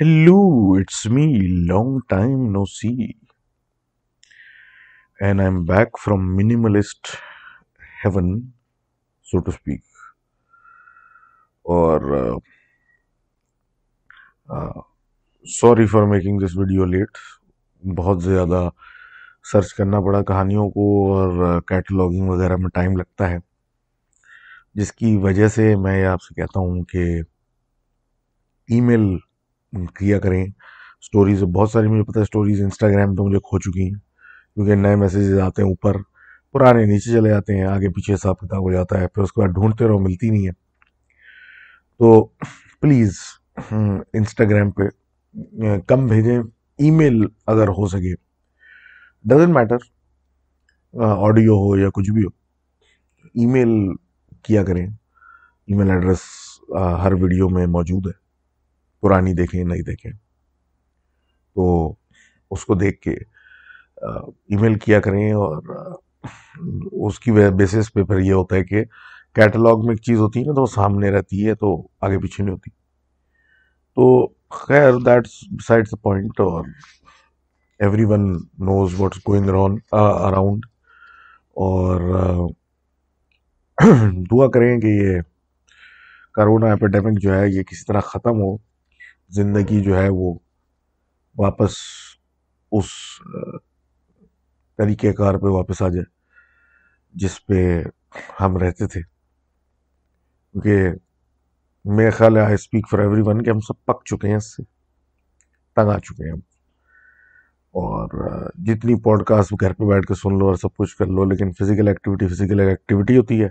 Hello it's me long time no see and I am back from minimalist heaven so to speak और sorry for making this video late बहुत ज़्यादा search करना पड़ा कहानियों को और कैटलॉगिंग uh, वगैरह में टाइम लगता है जिसकी वजह से मैं आपसे कहता हूँ कि ईमेल किया करें स्टोरीज बहुत सारी मुझे पता है स्टोरीज इंस्टाग्राम तो मुझे खो चुकी हैं क्योंकि नए मैसेजेस आते हैं ऊपर पुराने नीचे चले जाते हैं आगे पीछे हिसाब किताब हो जाता है फिर उसके बाद ढूंढते रहो मिलती नहीं है तो प्लीज़ इंस्टाग्राम हम्म, पे कम भेजें ईमेल अगर हो सके डजेंट मैटर ऑडियो हो या कुछ भी हो ईमेल किया करें ईमेल एड्रेस हर वीडियो में मौजूद है पुरानी देखें नई देखें तो उसको देख के ईमेल किया करें और उसकी बेसिस पे फिर ये होता है कि कैटलॉग में एक चीज़ होती है ना तो वो सामने रहती है तो आगे पीछे नहीं होती तो खैर दैट्स द पॉइंट और everyone knows what's going around और दुआ करें कि ये करोना एपिडेमिक जो है ये किसी तरह ख़त्म हो ज़िंदगी जो है वो वापस उस तरीक़ार पे वापस आ जाए जिस पे हम रहते थे क्योंकि मेरा ख्याल है I speak for everyone कि हम सब पक चुके हैं इससे तंग आ चुके हैं हम और जितनी पॉडकास्ट घर पे बैठ के सुन लो और सब कुछ कर लो लेकिन फ़िज़िकल एक्टिविटी फ़िज़िकल एक्टिविटी होती है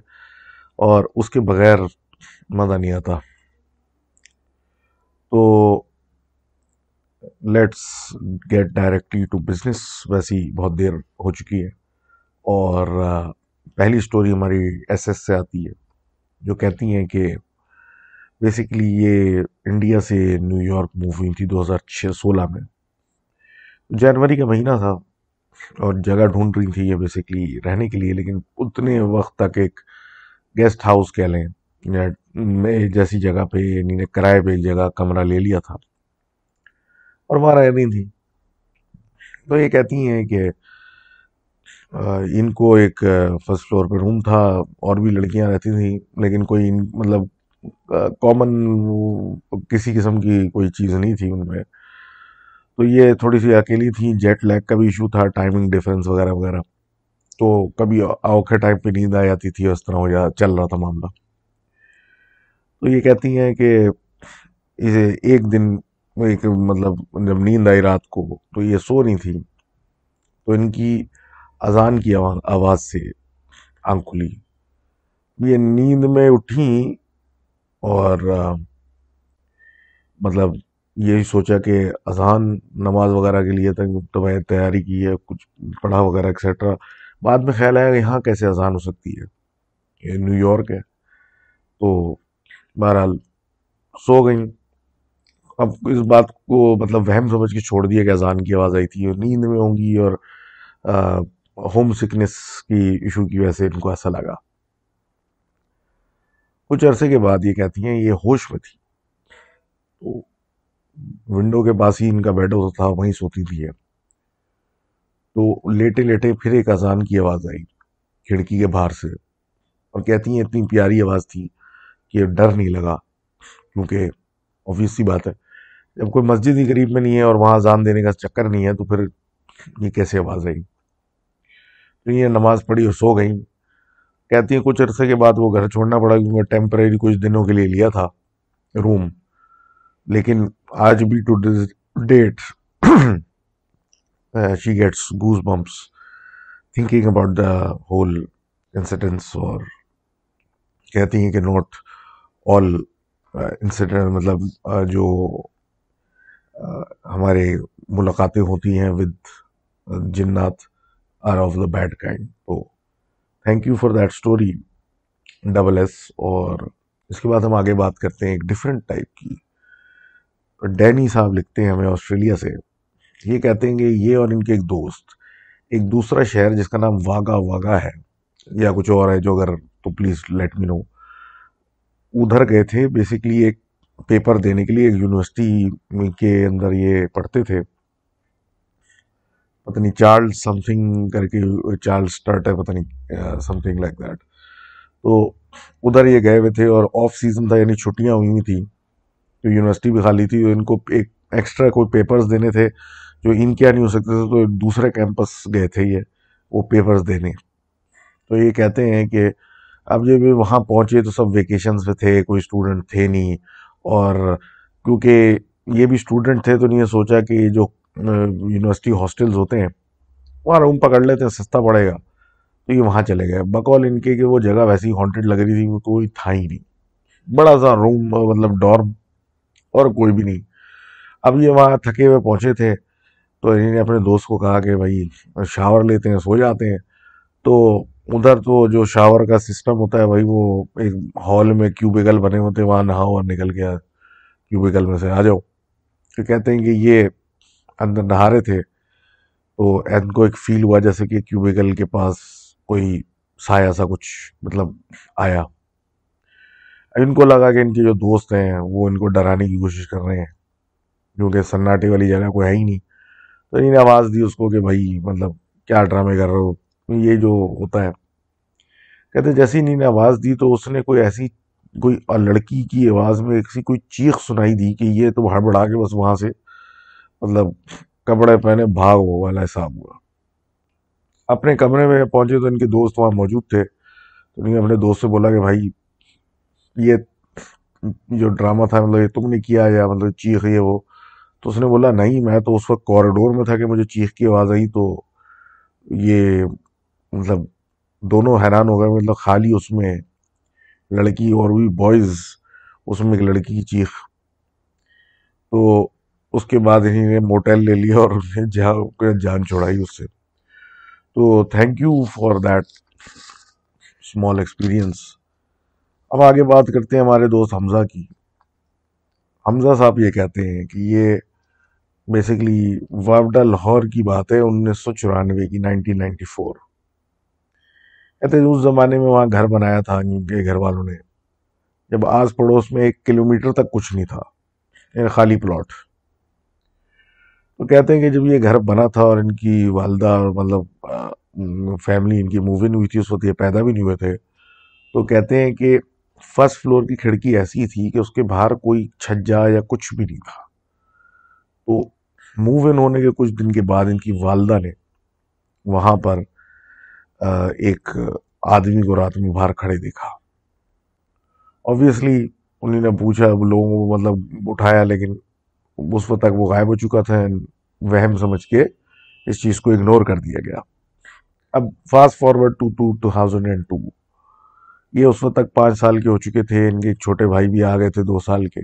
और उसके बगैर मज़ा नहीं आता तो let's get directly to business वैसी बहुत देर हो चुकी है और पहली स्टोरी हमारी एस एस से आती है जो कहती हैं कि बेसिकली ये इंडिया से न्यूयॉर्क मूव हुई थी 2016 में जनवरी का महीना था और जगह ढूंढ रही थी ये बेसिकली रहने के लिए लेकिन उतने वक्त तक एक गेस्ट हाउस कह लें या में जैसी जगह पे इन्हीं किराए पे एक जगह कमरा ले लिया था और वहाँ रह रही थी तो ये कहती हैं कि इनको एक फर्स्ट फ्लोर पे रूम था और भी लड़कियाँ रहती थी लेकिन कोई इन मतलब कॉमन किसी किस्म की कोई चीज़ नहीं थी उनमें तो ये थोड़ी सी अकेली थी जेट लैग का भी इशू था टाइमिंग डिफरेंस वगैरह वगैरह तो कभी औखे टाइम पे नींद आ जाती थी उस तरह हो जा चल रहा था मामला तो ये कहती हैं कि इसे एक दिन एक मतलब जब नींद आई रात को तो ये सो रही थी तो इनकी अजान की आवाज़ आवाज से आंख खुली ये नींद में उठी और मतलब यही सोचा कि अजान नमाज वगैरह के लिए तक तो मैंने तैयारी की है कुछ पढ़ा वगैरह एक्सेट्रा बाद में ख्याल आया यहाँ कैसे अजान हो सकती है ये न्यूयॉर्क है तो बहरहाल सो गई अब इस बात को मतलब वहम समझ के छोड़ दिया कि अजान की आवाज़ आई थी और नींद में होंगी और आ, होम सिकनेस की इशू की वजह से इनको ऐसा लगा कुछ अरसे के बाद ये कहती हैं ये होश में थी तो विंडो के पास ही इनका बेड होता था वहीं सोती थी है तो लेटे लेटे फिर एक अजान की आवाज़ आई खिड़की के बाहर से और कहती हैं इतनी प्यारी आवाज़ थी कि डर नहीं लगा क्योंकि ऑब्वियस सी बात है जब कोई मस्जिद ही करीब में नहीं है और वहाँ अजान देने का चक्कर नहीं है तो फिर ये कैसे आवाज़ आई तो ये नमाज़ पढ़ी और सो गई कहती हैं कुछ अरसे के बाद वो घर छोड़ना पड़ा क्योंकि टेम्परेरी कुछ दिनों के लिए लिया था रूम लेकिन आज भी to date she gets goose bumps thinking about the whole incidents और कहती हैं कि नोट ऑल इंसिडेंट uh, मतलब uh, जो uh, हमारे मुलाकातें होती हैं विद जिन्नात are of the bad kind तो thank you for that story double S और इसके बाद हम आगे बात करते हैं एक डिफरेंट टाइप की डैनी साहब लिखते हैं हमें ऑस्ट्रेलिया से ये कहते हैं कि ये और इनके एक दोस्त एक दूसरा शहर जिसका नाम वागा वागा है या कुछ और है जो अगर तो प्लीज़ लेट मी नो उधर गए थे बेसिकली एक पेपर देने के लिए एक यूनिवर्सिटी के अंदर ये पढ़ते थे पता नहीं चार्ल्स समथिंग करके चार्ल्स स्टार्ट है पता नहीं समथिंग लाइक दैट तो उधर ये गए हुए थे और ऑफ सीज़न था यानी छुट्टियां हुई हुई थी तो यूनिवर्सिटी भी खाली थी तो इनको एक एक्स्ट्रा कोई पेपर्स देने थे जो इनके यहाँ नहीं हो सकते थे तो दूसरे कैंपस गए थे ये वो पेपर्स देने तो ये कहते हैं कि अब जब भी वहाँ पहुँचे तो सब वेकेशंस पे थे कोई स्टूडेंट थे नहीं और क्योंकि ये भी स्टूडेंट थे तो नहीं सोचा कि जो यूनिवर्सिटी हॉस्टल्स होते हैं वहाँ रूम पकड़ लेते हैं सस्ता पड़ेगा तो ये वहाँ चले गए बकौल इनके कि वो जगह वैसी हॉन्टेड लग रही थी वो कोई था ही नहीं बड़ा सा रूम मतलब डॉर्म और कोई भी नहीं अब ये वहाँ थके हुए पहुँचे थे तो इन्होंने अपने दोस्त को कहा कि भाई शावर लेते हैं सो जाते हैं तो उधर तो जो शावर का सिस्टम होता है भाई वो एक हॉल में क्यूबिकल बने होते हैं वहाँ नहाओ और निकल गया क्यूबिकल में से आ जाओ तो कहते हैं कि ये अंदर नहा रहे थे तो इनको एक फील हुआ जैसे कि क्यूबिकल के पास कोई साया सा कुछ मतलब आया इनको लगा कि इनके जो दोस्त हैं वो इनको डराने की कोशिश कर रहे हैं क्योंकि सन्नाटे वाली जगह कोई है ही नहीं तो इन्हें आवाज़ दी उसको कि भाई मतलब क्या ड्रामे कर रहे हो ये जो होता है कहते जैसे ही नीने आवाज़ दी तो उसने कोई ऐसी कोई लड़की की आवाज़ में ऐसी कोई चीख सुनाई दी कि ये तो हड़बड़ा के बस वहाँ से मतलब कपड़े पहने भाग हो वाला हिसाब हुआ अपने कमरे में पहुँचे तो इनके दोस्त वहाँ मौजूद थे तो इन्हें अपने दोस्त से बोला कि भाई ये जो ड्रामा था मतलब ये तुमने किया या मतलब चीख ये वो तो उसने बोला नहीं मैं तो उस वक्त कॉरिडोर में था कि मुझे चीख की आवाज़ आई तो ये मतलब दोनों हैरान हो गए मतलब खाली उसमें लड़की और भी बॉयज़ उसमें एक लड़की की चीख तो उसके बाद इन्हीं मोटेल ले लिया और उन्हें जा जान छोड़ाई उससे तो thank you for that small experience अब आगे बात करते हैं हमारे दोस्त हमज़ा की हमज़ा साहब ये कहते हैं कि ये बेसिकली वावडा लाहौर की बात है उन्नीस सौ चौरानवे की नाइनटीन नाइन्टी फोर कहते उस ज़माने में वहाँ घर बनाया था उनके घर वालों ने जब आस पड़ोस में एक किलोमीटर तक कुछ नहीं था खाली प्लॉट तो कहते हैं कि जब ये घर बना था और इनकी वालदा और मतलब फैमिली इनकी मूव इन हुई थी उस वक्त ये पैदा भी नहीं हुए थे तो कहते हैं कि फर्स्ट फ्लोर की खिड़की ऐसी थी कि उसके बाहर कोई छज्जा या कुछ भी नहीं था तो मूव इन होने के कुछ दिन के बाद इनकी वालदा ने वहाँ पर एक आदमी को रात में बाहर खड़े देखा ऑब्वियसली उन्हीं ने पूछा लोगों को मतलब उठाया लेकिन उस वक्त तक वो गायब हो चुका था वहम समझ के इस चीज़ को इग्नोर कर दिया गया अब fast forward to to two thousand and two ये उस वक्त तक पाँच साल के हो चुके थे इनके छोटे भाई भी आ गए थे दो साल के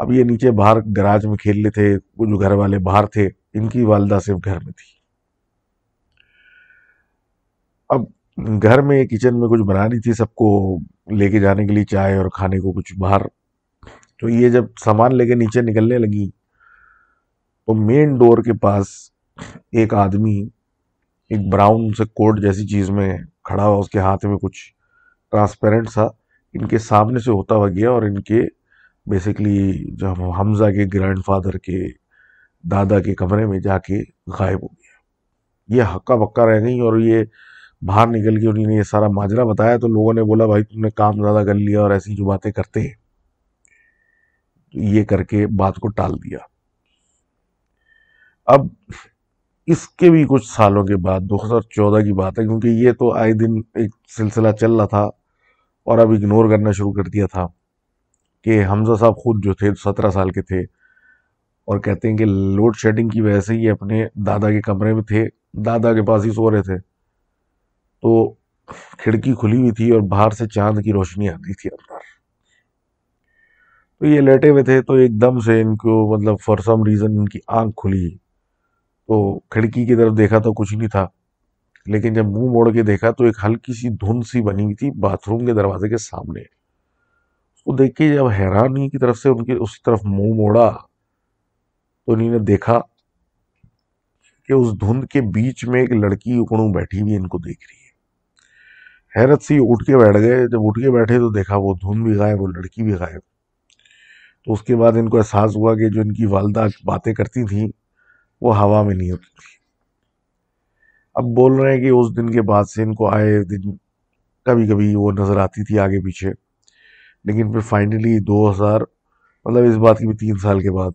अब ये नीचे बाहर गराज में खेल रहे थे कुछ घर वाले बाहर थे इनकी वालदा सिर्फ घर में थी अब घर में किचन में कुछ बनानी थी सबको लेके जाने के लिए चाय और खाने को कुछ बाहर तो ये जब सामान लेके नीचे निकलने लगी तो मेन डोर के पास एक आदमी एक ब्राउन से कोट जैसी चीज़ में खड़ा हुआ उसके हाथ में कुछ ट्रांसपेरेंट सा इनके सामने से होता हुआ गया और इनके बेसिकली जो हम हमजा के ग्रैंडफादर के दादा के कमरे में जाके गायब हो गया ये हक्का बक्का रह गई और ये बाहर निकल के उन्होंने ये सारा माजरा बताया तो लोगों ने बोला भाई तुमने काम ज़्यादा कर लिया और ऐसी जो बातें करते हैं ये करके बात को टाल दिया अब इसके भी कुछ सालों के बाद 2014 की बात है क्योंकि ये तो आए दिन एक सिलसिला चल रहा था और अब इग्नोर करना शुरू कर दिया था कि हमजा साहब खुद जो थे सत्रह साल के थे और कहते हैं कि लोड शेडिंग की वजह से ये अपने दादा के कमरे में थे दादा के पास ही सो रहे थे तो खिड़की खुली हुई थी और बाहर से चांद की रोशनी आती थी अंदर तो ये लेटे हुए थे तो एकदम से इनको मतलब फॉर सम रीज़न इनकी आंख खुली तो खिड़की की तरफ देखा तो कुछ नहीं था लेकिन जब मुंह मोड़ के देखा तो एक हल्की सी धुंध सी बनी हुई थी बाथरूम के दरवाजे के सामने उसको तो देख के जब हैरानी की तरफ से उनके उस तरफ मुंह मोड़ा तो उन्होंने देखा कि उस धुंध के बीच में एक लड़की उकड़ू बैठी हुई इनको देख रही है हैरत से उठ के बैठ गए जब उठ के बैठे तो देखा वो धुन भी गायब वो लड़की भी गायब तो उसके बाद इनको एहसास हुआ कि जो इनकी वालदा बातें करती थी वो हवा में नहीं होती थी अब बोल रहे हैं कि उस दिन के बाद से इनको आए दिन कभी कभी वो नज़र आती थी आगे पीछे लेकिन फिर फाइनली 2000 मतलब इस बात की भी तीन साल के बाद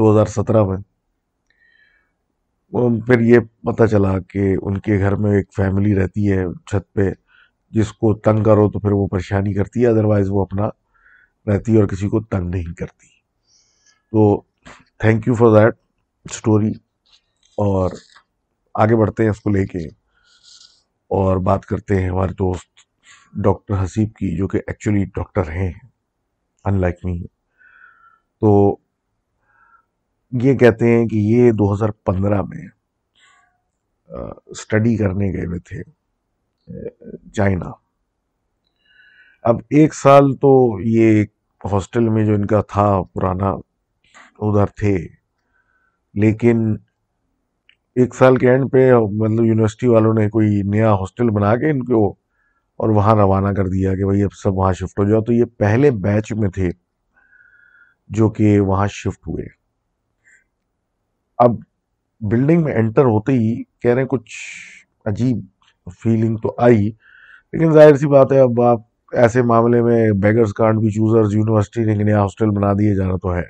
2017 में फिर ये पता चला कि उनके घर में एक फैमिली रहती है छत पे जिसको तंग करो तो फिर वो परेशानी करती है अदरवाइज़ वो अपना रहती है और किसी को तंग नहीं करती तो thank you for that story और आगे बढ़ते हैं इसको लेके और बात करते हैं हमारे दोस्त डॉक्टर हसीब की जो कि एक्चुअली डॉक्टर हैं अनलाइक मी तो ये कहते हैं कि ये 2015 में स्टडी करने गए हुए थे चाइना अब एक साल तो ये हॉस्टल में जो इनका था पुराना उधर थे लेकिन एक साल के एंड पे मतलब यूनिवर्सिटी वालों ने कोई नया हॉस्टल बना के इनको और वहाँ रवाना कर दिया कि भाई अब सब वहाँ शिफ्ट हो जाओ तो ये पहले बैच में थे जो कि वहाँ शिफ्ट हुए अब बिल्डिंग में एंटर होते ही कह रहे हैं कुछ अजीब फीलिंग तो आई लेकिन जाहिर सी बात है अब आप ऐसे मामले में बेगर्स कांड भी चूजर्स यूनिवर्सिटी ने नया हॉस्टल बना दिए जा रहा तो है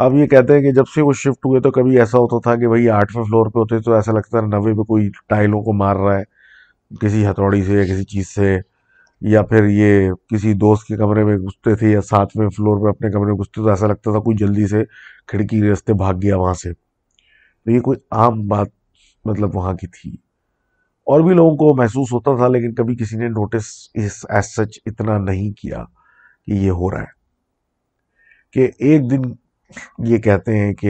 अब ये कहते हैं कि जब से वो शिफ्ट हुए तो कभी ऐसा होता था कि भाई आठवें फ्लोर पे होते तो ऐसा लगता है नवे पे कोई टाइलों को मार रहा है किसी हथौड़ी से या किसी चीज़ से या फिर ये किसी दोस्त के कमरे में घुसते थे या सातवें फ्लोर पे अपने कमरे में घुसते तो ऐसा लगता था कोई जल्दी से खिड़की रस्ते भाग गया वहाँ से तो ये कोई आम बात मतलब वहाँ की थी और भी लोगों को महसूस होता था लेकिन कभी किसी ने नोटिस इस एज सच इतना नहीं किया कि ये हो रहा है कि एक दिन ये कहते हैं कि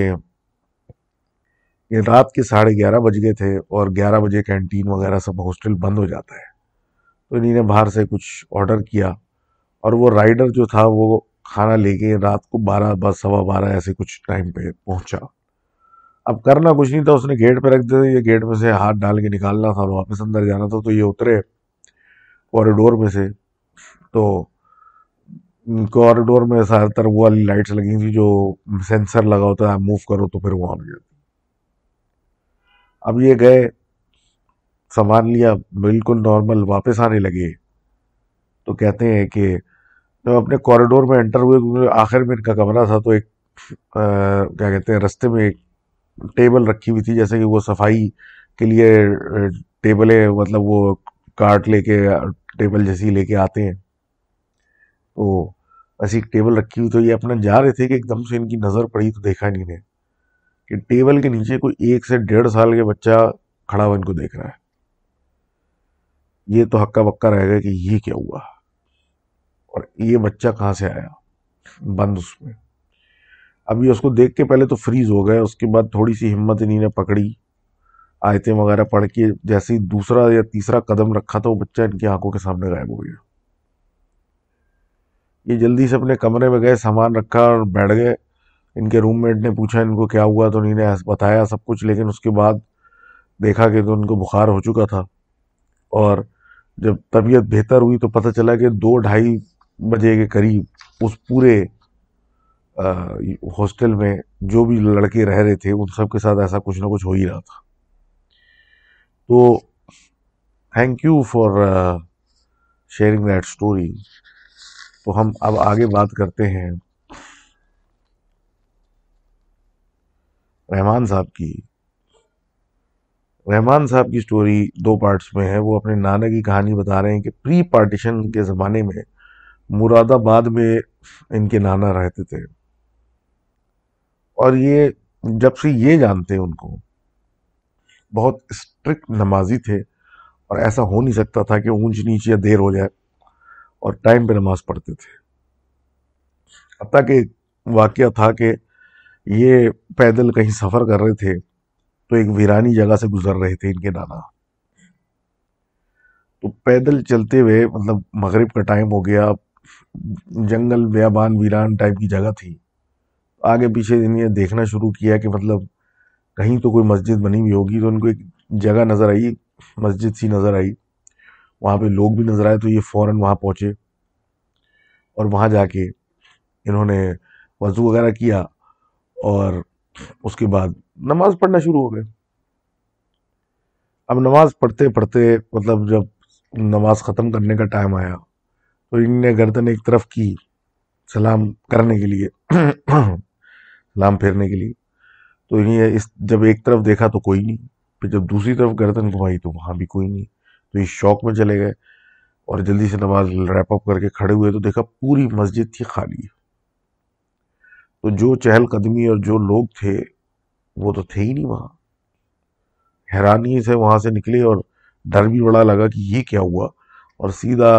ये रात के साढ़े ग्यारह बज गए थे और ग्यारह बजे कैंटीन वगैरह सब हॉस्टल बंद हो जाता है तो इन्हीं ने बाहर से कुछ ऑर्डर किया और वो राइडर जो था वो खाना लेके रात को बारह बस सवा बारह ऐसे कुछ टाइम पे पहुंचा अब करना कुछ नहीं था उसने गेट पर रख दिया ये गेट में से हाथ डाल के निकालना था और वापस अंदर जाना था तो ये उतरे कॉरिडोर में से तो कॉरिडोर में ज़्यादातर वो वाली लाइट्स लगी थी जो सेंसर लगा होता है मूव करो तो फिर वो आ जाती अब ये गए सामान लिया बिल्कुल नॉर्मल वापस आने लगे तो कहते हैं कि जब अपने कॉरिडोर में एंटर हुए क्योंकि आखिर में इनका कमरा था तो एक आ, क्या कहते हैं रास्ते में एक टेबल रखी हुई थी जैसे कि वो सफाई के लिए टेबलें मतलब वो कार्ट लेके टेबल जैसी लेके आते हैं तो ऐसी एक टेबल रखी हुई तो ये अपना जा रहे थे कि एकदम से इनकी नज़र पड़ी तो देखा नहीं ने कि टेबल के नीचे कोई एक से डेढ़ साल के बच्चा खड़ा हुआ इनको देख रहा है ये तो हक्का बक्का रहेगा कि ये क्या हुआ और ये बच्चा कहाँ से आया बंद उसमें अभी उसको देख के पहले तो फ्रीज हो गए उसके बाद थोड़ी सी हिम्मत इन्हीं पकड़ी आयतें वगैरह पढ़ के जैसे ही दूसरा या तीसरा कदम रखा तो वो बच्चा इनकी आंखों के सामने गायब हो गया ये जल्दी से अपने कमरे में गए सामान रखा और बैठ गए इनके रूममेट ने पूछा इनको क्या हुआ तो इन्हें बताया सब कुछ लेकिन उसके बाद देखा कि तो इनको बुखार हो चुका था और जब तबीयत बेहतर हुई तो पता चला कि दो ढाई बजे के करीब उस पूरे हॉस्टल में जो भी लड़के रह रहे थे उन सब के साथ ऐसा कुछ ना कुछ हो ही रहा था तो thank you for sharing that story तो हम अब आगे बात करते हैं रहमान साहब की रहमान साहब की स्टोरी दो पार्ट्स में है वो अपने नाना की कहानी बता रहे हैं कि प्री पार्टीशन के ज़माने में मुरादाबाद में इनके नाना रहते थे और ये जब से ये जानते हैं उनको बहुत स्ट्रिक्ट नमाजी थे और ऐसा हो नहीं सकता था कि ऊंच नीच या देर हो जाए और टाइम पे नमाज पढ़ते थे अब तक एक वाक़ था कि ये पैदल कहीं सफ़र कर रहे थे तो एक वीरानी जगह से गुजर रहे थे इनके नाना तो पैदल चलते हुए मतलब मगरिब का टाइम हो गया जंगल व्याबान वीरान टाइप की जगह थी आगे पीछे इन्हें देखना शुरू किया कि मतलब कहीं तो कोई मस्जिद बनी हुई होगी तो उनको एक जगह नज़र आई मस्जिद सी नज़र आई वहाँ पे लोग भी नज़र आए तो ये फ़ौर वहाँ पहुँचे और वहाँ जाके इन्होंने वजू वगैरह किया और उसके बाद नमाज़ पढ़ना शुरू हो गए अब नमाज़ पढ़ते पढ़ते मतलब जब नमाज ख़त्म करने का टाइम आया तो इनने गर्दन एक तरफ की सलाम करने के लिए लाम फेरने के लिए तो ये इस जब एक तरफ देखा तो कोई नहीं फिर जब दूसरी तरफ गर्दन घुमाई तो वहाँ भी कोई नहीं तो ये शौक में चले गए और जल्दी से नमाज रैप अप करके खड़े हुए तो देखा पूरी मस्जिद थी खाली तो जो चहलकदमी और जो लोग थे वो तो थे ही नहीं वहाँ हैरानी से वहाँ से निकले और डर भी बड़ा लगा कि ये क्या हुआ और सीधा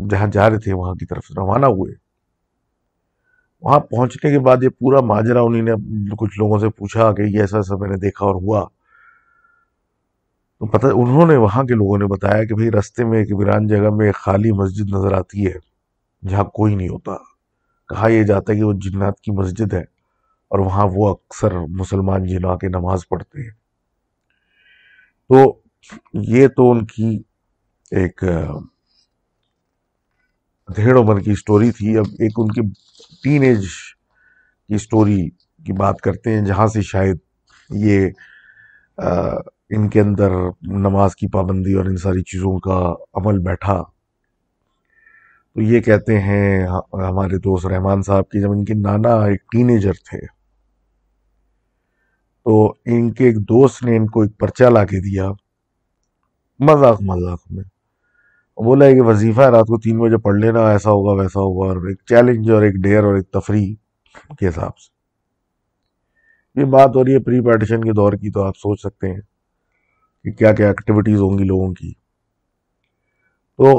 जहाँ जा रहे थे वहाँ की तरफ रवाना हुए वहाँ पहुँचने के बाद ये पूरा माजरा ने कुछ लोगों से पूछा कि ऐसा ऐसा मैंने देखा और हुआ तो पता उन्होंने वहाँ के लोगों ने बताया कि भाई रास्ते में एक वीरान जगह में एक खाली मस्जिद नज़र आती है जहाँ कोई नहीं होता कहा यह जाता है कि वो जिन्नात की मस्जिद है और वहाँ वो अक्सर मुसलमान जिन आके नमाज पढ़ते हैं तो ये तो उनकी एक अधेड़ उम्र की स्टोरी थी अब एक उनकी टीन एज की स्टोरी की बात करते हैं जहाँ से शायद ये आ, इनके अंदर नमाज की पाबंदी और इन सारी चीज़ों का अमल बैठा तो ये कहते हैं हमारे दोस्त रहमान साहब की जब इनके नाना एक टीनेजर थे तो इनके एक दोस्त ने इनको एक पर्चा ला के दिया मजाक मजाक में बोला है कि वजीफ़ा है रात को तीन बजे पढ़ लेना ऐसा होगा वैसा होगा और एक चैलेंज और एक डेयर और एक तफरी के हिसाब से ये बात हो रही है प्री पार्टीशन के दौर की तो आप सोच सकते हैं कि क्या क्या एक्टिविटीज़ होंगी लोगों की तो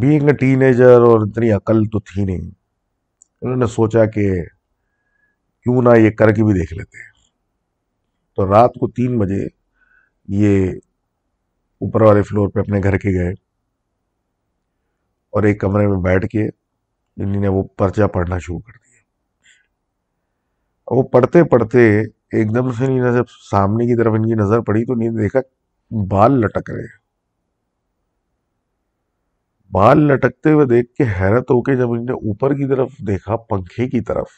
बींग टीन एजर और इतनी अकल तो थी नहीं उन्होंने सोचा कि क्यों ना ये करके भी देख लेते हैं तो रात को तीन बजे ये ऊपर वाले फ्लोर पे अपने घर के गए और एक कमरे में बैठ के जिन्नी ने वो पर्चा पढ़ना शुरू कर दिया वो पढ़ते पढ़ते एकदम से नीना जब सामने की तरफ इनकी नज़र पड़ी तो नींद देखा बाल लटक रहे बाल लटकते हुए देख के हैरत होके जब इनने ऊपर की तरफ देखा पंखे की तरफ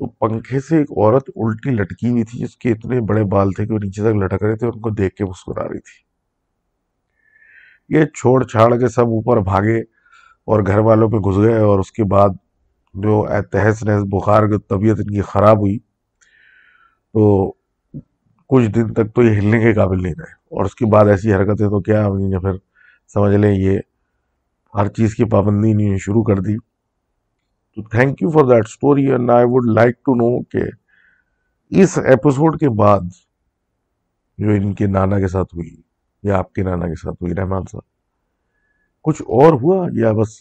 तो पंखे से एक औरत उल्टी लटकी हुई थी जिसके इतने बड़े बाल थे कि वो नीचे तक लटक रहे थे उनको देख के मुस्कुरा रही थी ये छोड़ छाड़ के सब ऊपर भागे और घर वालों पे घुस गए और उसके बाद जो तहस नहस बुखार की तबीयत इनकी ख़राब हुई तो कुछ दिन तक तो ये हिलने के काबिल नहीं रहे और उसके बाद ऐसी हरकतें तो क्या हमने फिर समझ लें ये हर चीज़ की पाबंदी इन्होंने शुरू कर दी तो thank you for that story and I would like to know के इस एपिसोड के बाद जो इनके नाना के साथ हुई या आपके नाना के साथ हुई रहमान साहब कुछ और हुआ या बस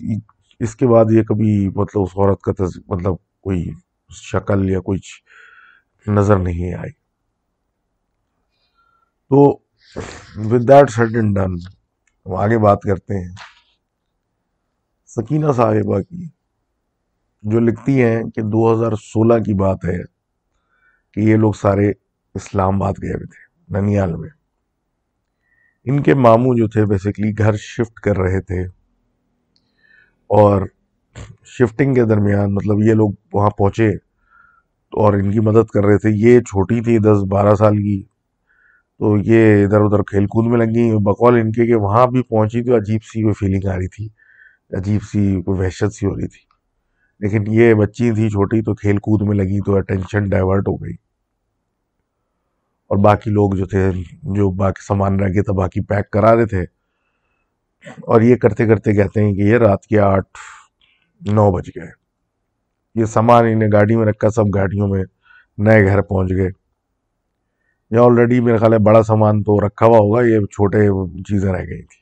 इसके बाद ये कभी मतलब उस औरत का मतलब कोई शक्ल या कुछ नज़र नहीं आई तो with that set and done हम आगे बात करते हैं सकीना साहिबा की जो लिखती हैं कि 2016 की बात है कि ये लोग सारे इस्लामाबाद गए हुए थे ननियाल में इनके मामू जो थे बेसिकली घर शिफ्ट कर रहे थे और शिफ्टिंग के दरमियान मतलब ये लोग वहाँ पहुँचे तो और इनकी मदद कर रहे थे ये छोटी थी दस बारह साल की तो ये इधर उधर खेल कूद में लग गई बकौल इनके के वहाँ भी पहुँची तो अजीब सी कोई फीलिंग आ रही थी अजीब सी कोई वहशत सी हो रही थी लेकिन ये बच्ची थी छोटी तो खेल कूद में लगी तो अटेंशन डाइवर्ट हो गई और बाकी लोग जो थे जो बाकी सामान रह गया था बाकी पैक करा रहे थे और ये करते करते कहते हैं कि ये रात के आठ नौ बज गए ये सामान इन्हें गाड़ी में रखा सब गाड़ियों में नए घर पहुंच गए या ऑलरेडी मेरा ख्याल है बड़ा सामान तो रखा हुआ होगा ये छोटे चीज़ें रह गई थी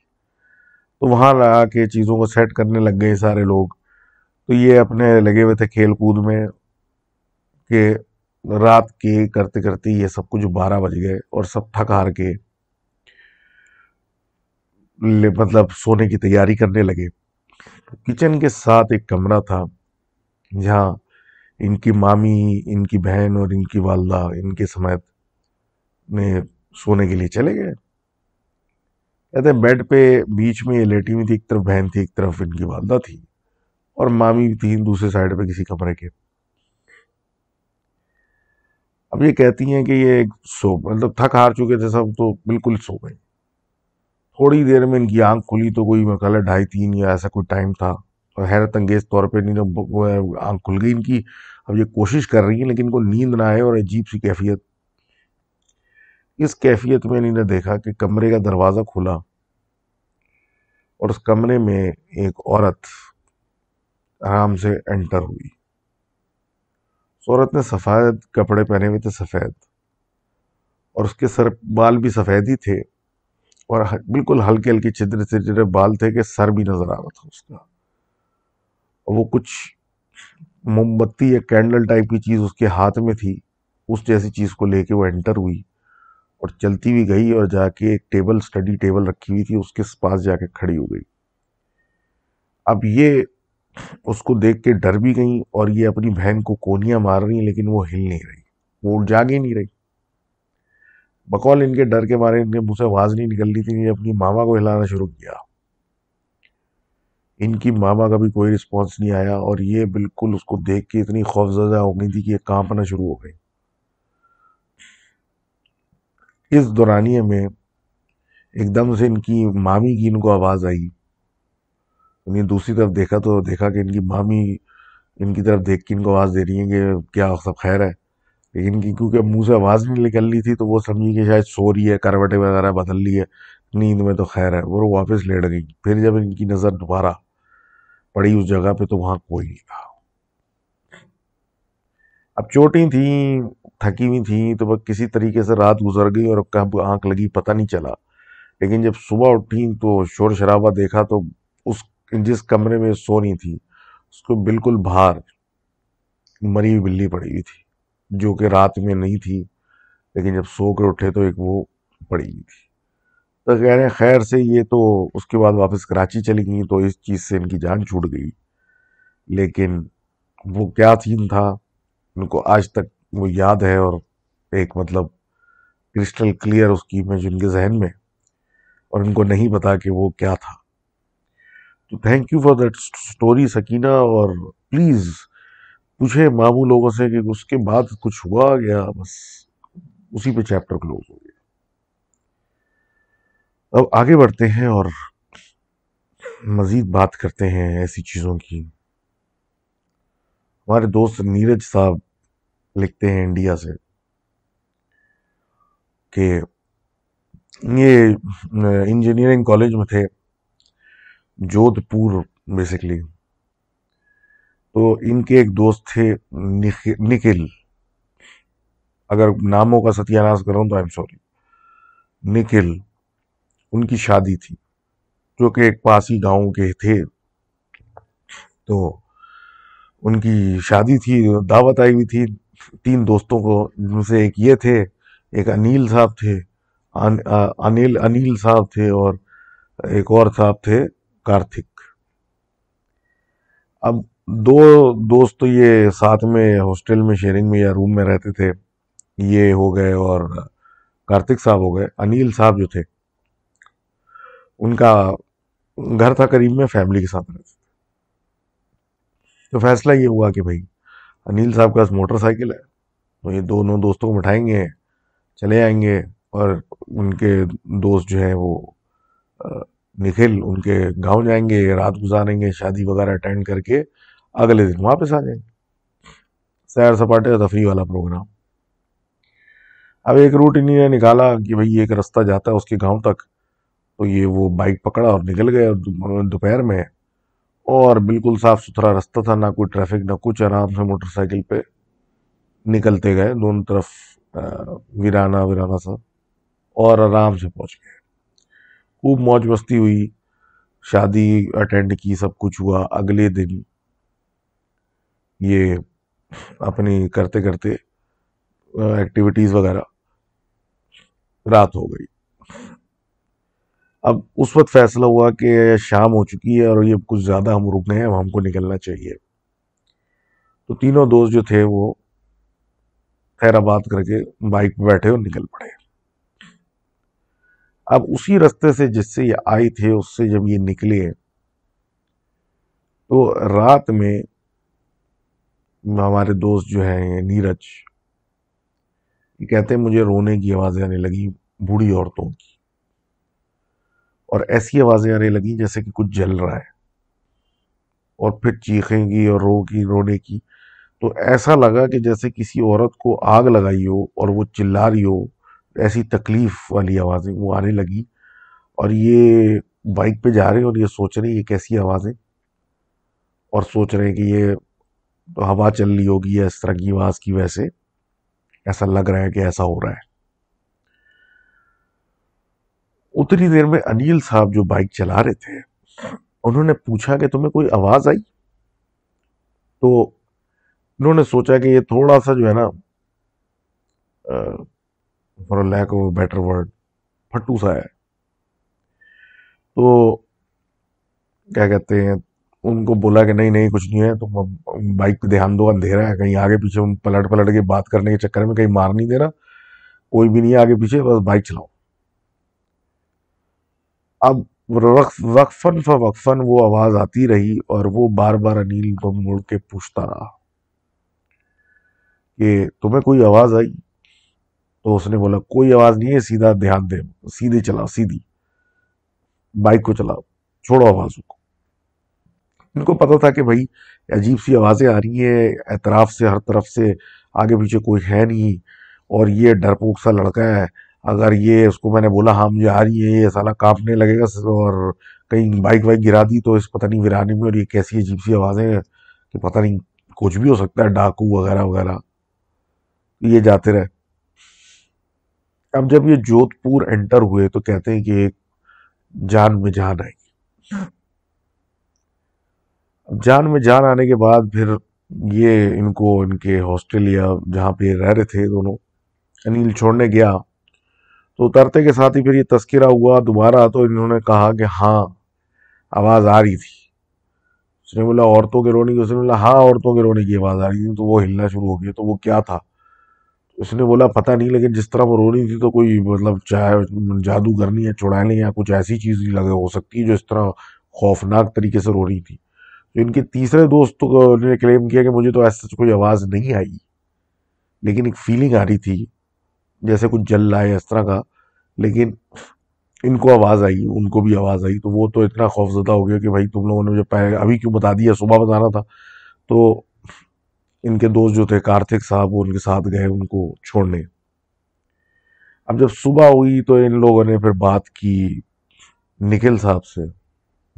तो वहाँ लगा के चीज़ों को सेट करने लग गए सारे लोग तो ये अपने लगे हुए थे खेल कूद में कि रात के करते करते ये सब कुछ बारह बज गए और सब थक हार के मतलब सोने की तैयारी करने लगे किचन के साथ एक कमरा था जहाँ इनकी मामी इनकी बहन और इनकी वालदा इनके समेत ने सोने के लिए चले गए कहते बेड पे बीच में ये लेटी हुई थी एक तरफ बहन थी एक तरफ इनकी वालदा थी और मामी भी थी दूसरे साइड पे किसी कमरे के अब ये कहती हैं कि ये एक सो मतलब थक हार चुके थे सब तो बिल्कुल सो गए थोड़ी देर में इनकी आंख खुली तो कोई मतलब ढाई तीन या ऐसा कोई टाइम था और तो हैरत अंगेज तौर पर इन्हें आँख खुल गई इनकी अब ये कोशिश कर रही है लेकिन इनको नींद ना आए और अजीब सी कैफियत इस कैफियत में इन्हें देखा कि कमरे का दरवाज़ा खुला और उस कमरे में एक औरत आराम से एंटर हुई औरत ने सफ़ेद कपड़े पहने हुए थे सफ़ेद और उसके सर बाल भी सफ़ेद ही थे और बिल्कुल हल्के हल्के छिद्र छिद्र बाल थे कि सर भी नज़र आ रहा था उसका और वो कुछ मोमबत्ती या कैंडल टाइप की चीज़ उसके हाथ में थी उस जैसी चीज़ को लेके वो एंटर हुई और चलती हुई गई और जाके एक टेबल स्टडी टेबल रखी हुई थी उसके पास जाके खड़ी हो गई अब ये उसको देख के डर भी गई और ये अपनी बहन को कोनियाँ मार रही लेकिन वो हिल नहीं रही वो जाग ही नहीं रही बकौल इनके डर के मारे इनके मुंह से आवाज़ नहीं निकल रही थी अपनी मामा को हिलाना शुरू किया इनकी मामा का भी कोई रिस्पॉन्स नहीं आया और ये बिल्कुल उसको देख के इतनी खौफजदा हो गई थी कि ये कांपना शुरू हो गई इस दौरानिए में एकदम से इनकी मामी की इनको आवाज़ आई इन्हें दूसरी तरफ देखा तो देखा कि इनकी मामी इनकी तरफ देख के इनको आवाज़ दे रही है कि क्या सब खैर है लेकिन की क्योंकि मुंह से आवाज़ नहीं निकल रही थी तो वो समझी कि शायद सो रही है करवटें वगैरह बदल रही है नींद में तो खैर है वो वापस लेट गई फिर जब इनकी नज़र दोबारा पड़ी उस जगह पे तो वहाँ कोई नहीं था अब चोटी थी थकी हुई थी तो वह किसी तरीके से रात गुजर गई और कब आंख लगी पता नहीं चला लेकिन जब सुबह उठी तो शोर शराबा देखा तो उस जिस कमरे में सोनी थी उसको बिल्कुल बाहर मरी हुई बिल्ली पड़ी हुई थी जो कि रात में नहीं थी लेकिन जब सो कर उठे तो एक वो पड़ी हुई थी तो कह रहे हैं खैर से ये तो उसके बाद वापस कराची चली गई तो इस चीज़ से इनकी जान छूट गई लेकिन वो क्या थीन था उनको आज तक वो याद है और एक मतलब क्रिस्टल क्लियर उसकी इमेज उनके जहन में और उनको नहीं पता कि वो क्या था तो thank you for that story Sakina और प्लीज़ पूछे मामू लोगों से कि उसके बाद कुछ हुआ गया बस उसी पे चैप्टर क्लोज हो गया अब आगे बढ़ते हैं और मज़ीद बात करते हैं ऐसी चीज़ों की हमारे दोस्त नीरज साहब लिखते हैं इंडिया से कि ये इंजीनियरिंग कॉलेज में थे जोधपुर बेसिकली तो इनके एक दोस्त थे निखिल अगर नामों का सत्यानाश करो तो आई एम सॉरी निखिल उनकी शादी थी जो कि एक पास ही गाँव के थे तो उनकी शादी थी दावत आई हुई थी तीन दोस्तों को जिनसे एक ये थे एक अनिल साहब थे अनिल अनिल साहब थे और एक और साहब थे कार्थिक अब दो दोस्त तो ये साथ में हॉस्टल में शेयरिंग में या रूम में रहते थे ये हो गए और कार्तिक साहब हो गए अनिल साहब जो थे उनका घर था करीब में फैमिली के साथ रहते थे तो फैसला ये हुआ कि भाई अनिल साहब के पास मोटरसाइकिल है तो ये दोनों दोस्तों को बिठाएंगे चले आएंगे और उनके दोस्त जो है वो निखिल उनके गांव जाएंगे रात गुजारेंगे शादी वगैरह अटेंड करके अगले दिन वापस आ जाएंगे सैर सपाटे तफरी वाला प्रोग्राम अब एक रूट इन्हीं निकाला कि भाई एक रास्ता जाता है उसके गांव तक तो ये वो बाइक पकड़ा और निकल गए दोपहर में और बिल्कुल साफ़ सुथरा रास्ता था ना कोई ट्रैफिक ना कुछ आराम से मोटरसाइकिल पे निकलते गए दोनों तरफ वीराना वीराना सा और आराम से पहुंच गए खूब मौज मस्ती हुई शादी अटेंड की सब कुछ हुआ अगले दिन ये अपनी करते करते एक्टिविटीज़ वगैरह रात हो गई अब उस वक्त फैसला हुआ कि शाम हो चुकी है और ये कुछ ज़्यादा हम रुक गए हैं अब हमको निकलना चाहिए तो तीनों दोस्त जो थे वो खैराबाद करके बाइक पे बैठे और निकल पड़े अब उसी रास्ते से जिससे ये आए थे उससे जब ये निकले तो रात में हमारे दोस्त जो है नीरज ये कहते हैं मुझे रोने की आवाज़ें आने लगी बूढ़ी औरतों की और ऐसी आवाज़ें आने लगी जैसे कि कुछ जल रहा है और फिर चीखेंगी और रोगी रोने की तो ऐसा लगा कि जैसे किसी औरत को आग लगाई हो और वो चिल्ला रही हो ऐसी तकलीफ वाली आवाज़ें वो आने लगी और ये बाइक पे जा रहे हैं और ये सोच रहे हैं ये कैसी आवाज़ें और सोच रहे हैं कि ये हवा चल रही होगी या इस तरह की आवाज़ की वैसे ऐसा लग रहा है कि ऐसा हो रहा है उतनी देर में अनिल साहब जो बाइक चला रहे थे उन्होंने पूछा कि तुम्हें कोई आवाज़ आई तो उन्होंने सोचा कि ये थोड़ा सा जो है ना for lack of better word फट्टू सा है तो क्या कहते हैं उनको बोला कि नहीं नहीं कुछ नहीं है तुम तो बाइक पे ध्यान दो अंधेरा है कहीं आगे पीछे पलट पलट के बात करने के चक्कर में कहीं मार नहीं दे रहा कोई भी नहीं है आगे पीछे बस बाइक चलाओ अब वक्फन फ वक्फन वो आवाज आती रही और वो बार बार अनिल को मुड़ के पूछता रहा कि तुम्हें कोई आवाज आई तो उसने बोला कोई आवाज़ नहीं है सीधा ध्यान दे सीधे चलाओ सीधी बाइक को चलाओ छोड़ो आवाज़ों को इनको पता था कि भाई अजीब सी आवाज़ें आ रही हैं एतराफ़ से हर तरफ से आगे पीछे कोई है नहीं और ये डरपोक सा लड़का है अगर ये उसको मैंने बोला हाँ मुझे आ रही है ये साला कांपने लगेगा और कहीं बाइक वाइक गिरा दी तो इस पता नहीं वीराने में और ये कैसी अजीब सी आवाज़ें कि पता नहीं कुछ भी हो सकता है डाकू वगैरह वगैरह ये जाते रहे अब जब ये जोधपुर एंटर हुए तो कहते हैं कि एक जान में जान आएगी हाँ। जान में जान आने के बाद फिर ये इनको इनके हॉस्टल या जहाँ पे रह रहे थे दोनों अनिल छोड़ने गया तो उतरते के साथ ही फिर ये तस्करा हुआ दोबारा तो इन्होंने कहा कि हाँ आवाज़ आ रही थी उसने बोला औरतों के रोने की उसने बोला हाँ औरतों के रोने की आवाज़ आ रही थी तो वो हिलना शुरू हो गया तो वो क्या था उसने बोला पता नहीं लेकिन जिस तरह वो रो रही थी तो कोई मतलब चाहे जादू करनी है चुड़ैलें या कुछ ऐसी चीज़ नहीं लगे हो सकती जो इस तरह खौफनाक तरीके से रो रही थी तो इनके तीसरे दोस्त ने क्लेम किया कि मुझे तो ऐसा कोई आवाज़ नहीं आई लेकिन एक फीलिंग आ रही थी जैसे कुछ जल रहा है इस तरह का लेकिन इनको आवाज़ आई उनको भी आवाज़ आई तो वो तो इतना खौफजदा हो गया कि भाई तुम लोगों ने मुझे पहले अभी क्यों बता दिया सुबह बताना था तो इनके दोस्त जो थे कार्तिक साहब वो उनके साथ गए उनको छोड़ने अब जब सुबह हुई तो इन लोगों ने फिर बात की निखिल साहब से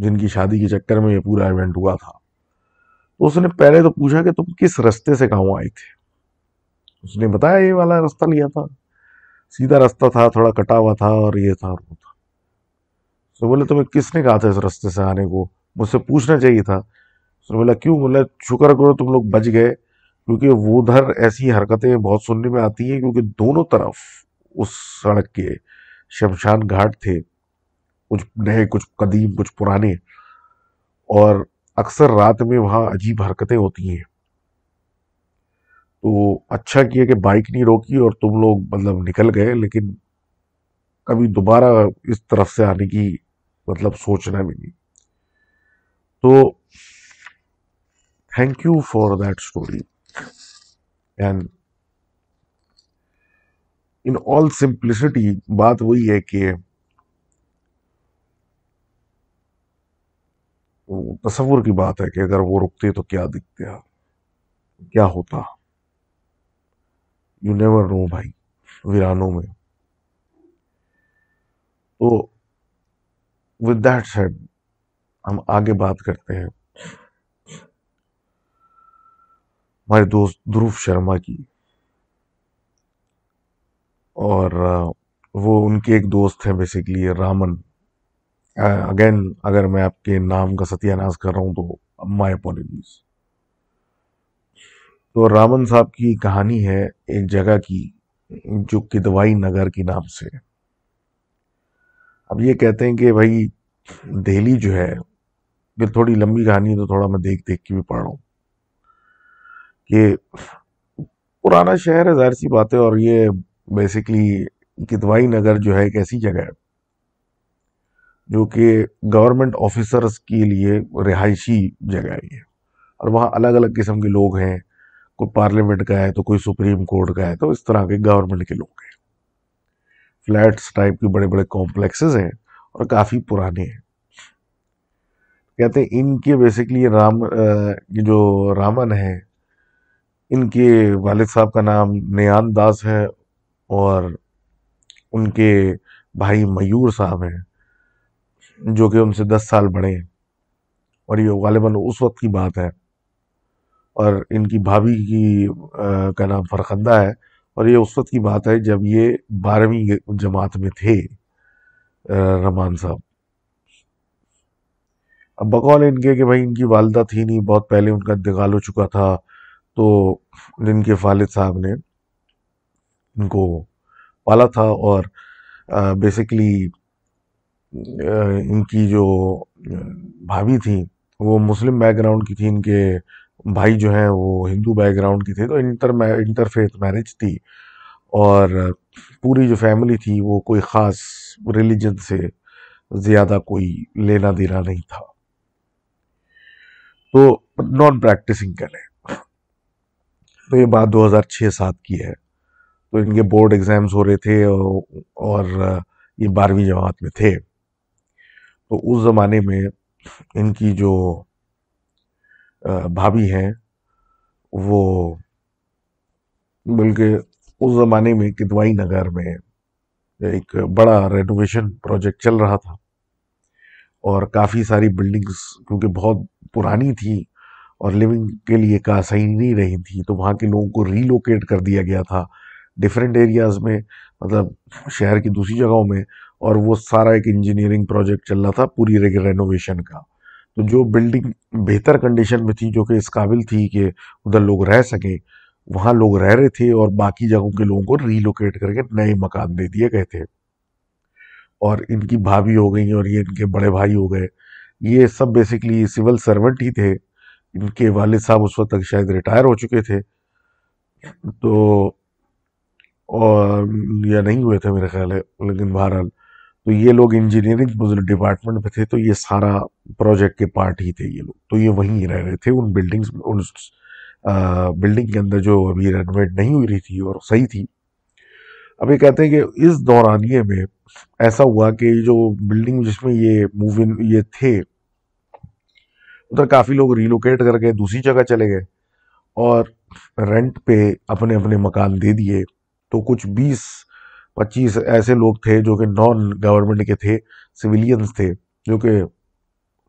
जिनकी शादी के चक्कर में ये पूरा इवेंट हुआ था तो उसने पहले तो पूछा कि तुम किस रास्ते से गाँव आए थे उसने बताया ये वाला रास्ता लिया था सीधा रास्ता था थोड़ा कटा हुआ था और ये था और वो था तो बोले तुम्हें किसने कहा था इस रास्ते से आने को मुझसे पूछना चाहिए था उसने बोला क्यों बोला शुक्र करो तुम लोग बच गए क्योंकि वो उधर ऐसी हरकतें बहुत सुनने में आती हैं क्योंकि दोनों तरफ उस सड़क के शमशान घाट थे कुछ नए कुछ कदीम कुछ पुराने और अक्सर रात में वहाँ अजीब हरकतें होती हैं तो अच्छा किया कि बाइक नहीं रोकी और तुम लोग मतलब निकल गए लेकिन कभी दोबारा इस तरफ से आने की मतलब सोचना भी नहीं तो thank you for that story and in all simplicity बात वही है कि तस्वुर की बात है कि अगर वो रुकते तो क्या दिखते हैं क्या होता यू नेवर नो भाई वीरानों में तो विद दैट सेड हम आगे बात करते हैं हमारे दोस्त ध्रुव शर्मा की और वो उनके एक दोस्त हैं बेसिकली रामन अगेन अगर मैं आपके नाम का सत्यानाश कर रहा हूँ तो माई पॉलिटीज तो रामन साहब की कहानी है एक जगह की जो किदवाई नगर के नाम से अब ये कहते हैं कि भाई दिल्ली जो है फिर थोड़ी लंबी कहानी है तो थोड़ा मैं देख देख के भी पढ़ रहा हूँ ये पुराना शहर है जाहिर सी बात है और ये बेसिकली किदवाई नगर जो है एक ऐसी जगह है जो कि गवर्नमेंट ऑफिसर्स के लिए रिहायशी जगह है ये और वहाँ अलग अलग किस्म के लोग हैं कोई पार्लियामेंट का है तो कोई सुप्रीम कोर्ट का है तो इस तरह के गवर्नमेंट के लोग हैं फ्लैट्स टाइप के बड़े बड़े कॉम्प्लेक्सेस हैं और काफ़ी पुराने हैं कहते हैं इनके बेसिकली राम जो रामन है इनके वालिद साहब का नाम नयान दास है और उनके भाई मयूर साहब हैं जो कि उनसे दस साल बड़े हैं और ये गालिबा उस वक्त की बात है और इनकी भाभी की आ, का नाम फरखंदा है और ये उस वक्त की बात है जब ये बारहवीं जमात में थे रमान साहब अब बकौल इनके कि भाई इनकी वालदा थी नहीं बहुत पहले उनका इंतकाल हो चुका था तो इनके वालिद साहब ने इनको पाला था और बेसिकली इनकी जो भाभी थी वो मुस्लिम बैकग्राउंड की थी इनके भाई जो हैं वो हिंदू बैकग्राउंड की थे तो इंटर इंटरफेथ मैरिज थी और पूरी जो फैमिली थी वो कोई ख़ास रिलीजन से ज़्यादा कोई लेना देना नहीं था तो नॉन प्रैक्टिसिंग करें तो ये बात 2006-7 की है तो इनके बोर्ड एग्ज़ाम्स हो रहे थे और ये बारहवीं जमात में थे तो उस ज़माने में इनकी जो भाभी हैं वो बल्कि उस ज़माने में किदवाई नगर में एक बड़ा रेनोवेशन प्रोजेक्ट चल रहा था और काफ़ी सारी बिल्डिंग्स क्योंकि बहुत पुरानी थी और लिविंग के लिए कहा सही नहीं रही थी तो वहाँ के लोगों को रीलोकेट कर दिया गया था डिफरेंट एरियाज में मतलब शहर की दूसरी जगहों में और वो सारा एक इंजीनियरिंग प्रोजेक्ट चल रहा था पूरी रेनोवेशन का तो जो बिल्डिंग बेहतर कंडीशन में थी जो कि इस काबिल थी कि उधर लोग रह सकें वहाँ लोग रह रहे थे और बाकी जगहों के लोगों को रीलोकेट करके नए मकान दे दिए गए थे और इनकी भाभी हो गई और ये इनके बड़े भाई हो गए ये सब बेसिकली सिविल सर्वेंट ही थे इनके वालिद साहब उस वक्त तक शायद रिटायर हो चुके थे तो और या नहीं हुए थे मेरे ख्याल है लेकिन बहरहाल तो ये लोग इंजीनियरिंग डिपार्टमेंट में थे तो ये सारा प्रोजेक्ट के पार्ट ही थे ये लोग तो ये वहीं रह रहे थे उन बिल्डिंग्स उन बिल्डिंग के अंदर जो अभी रेनोवेट नहीं हुई रही थी और सही थी अब ये कहते हैं कि इस दौरानिए में ऐसा हुआ कि जो बिल्डिंग जिसमें ये मूव इन ये थे उधर काफ़ी लोग रिलोकेट करके दूसरी जगह चले गए और रेंट पे अपने अपने मकान दे दिए तो कुछ 20 25 ऐसे लोग थे जो कि नॉन गवर्नमेंट के थे सिविलियंस थे जो कि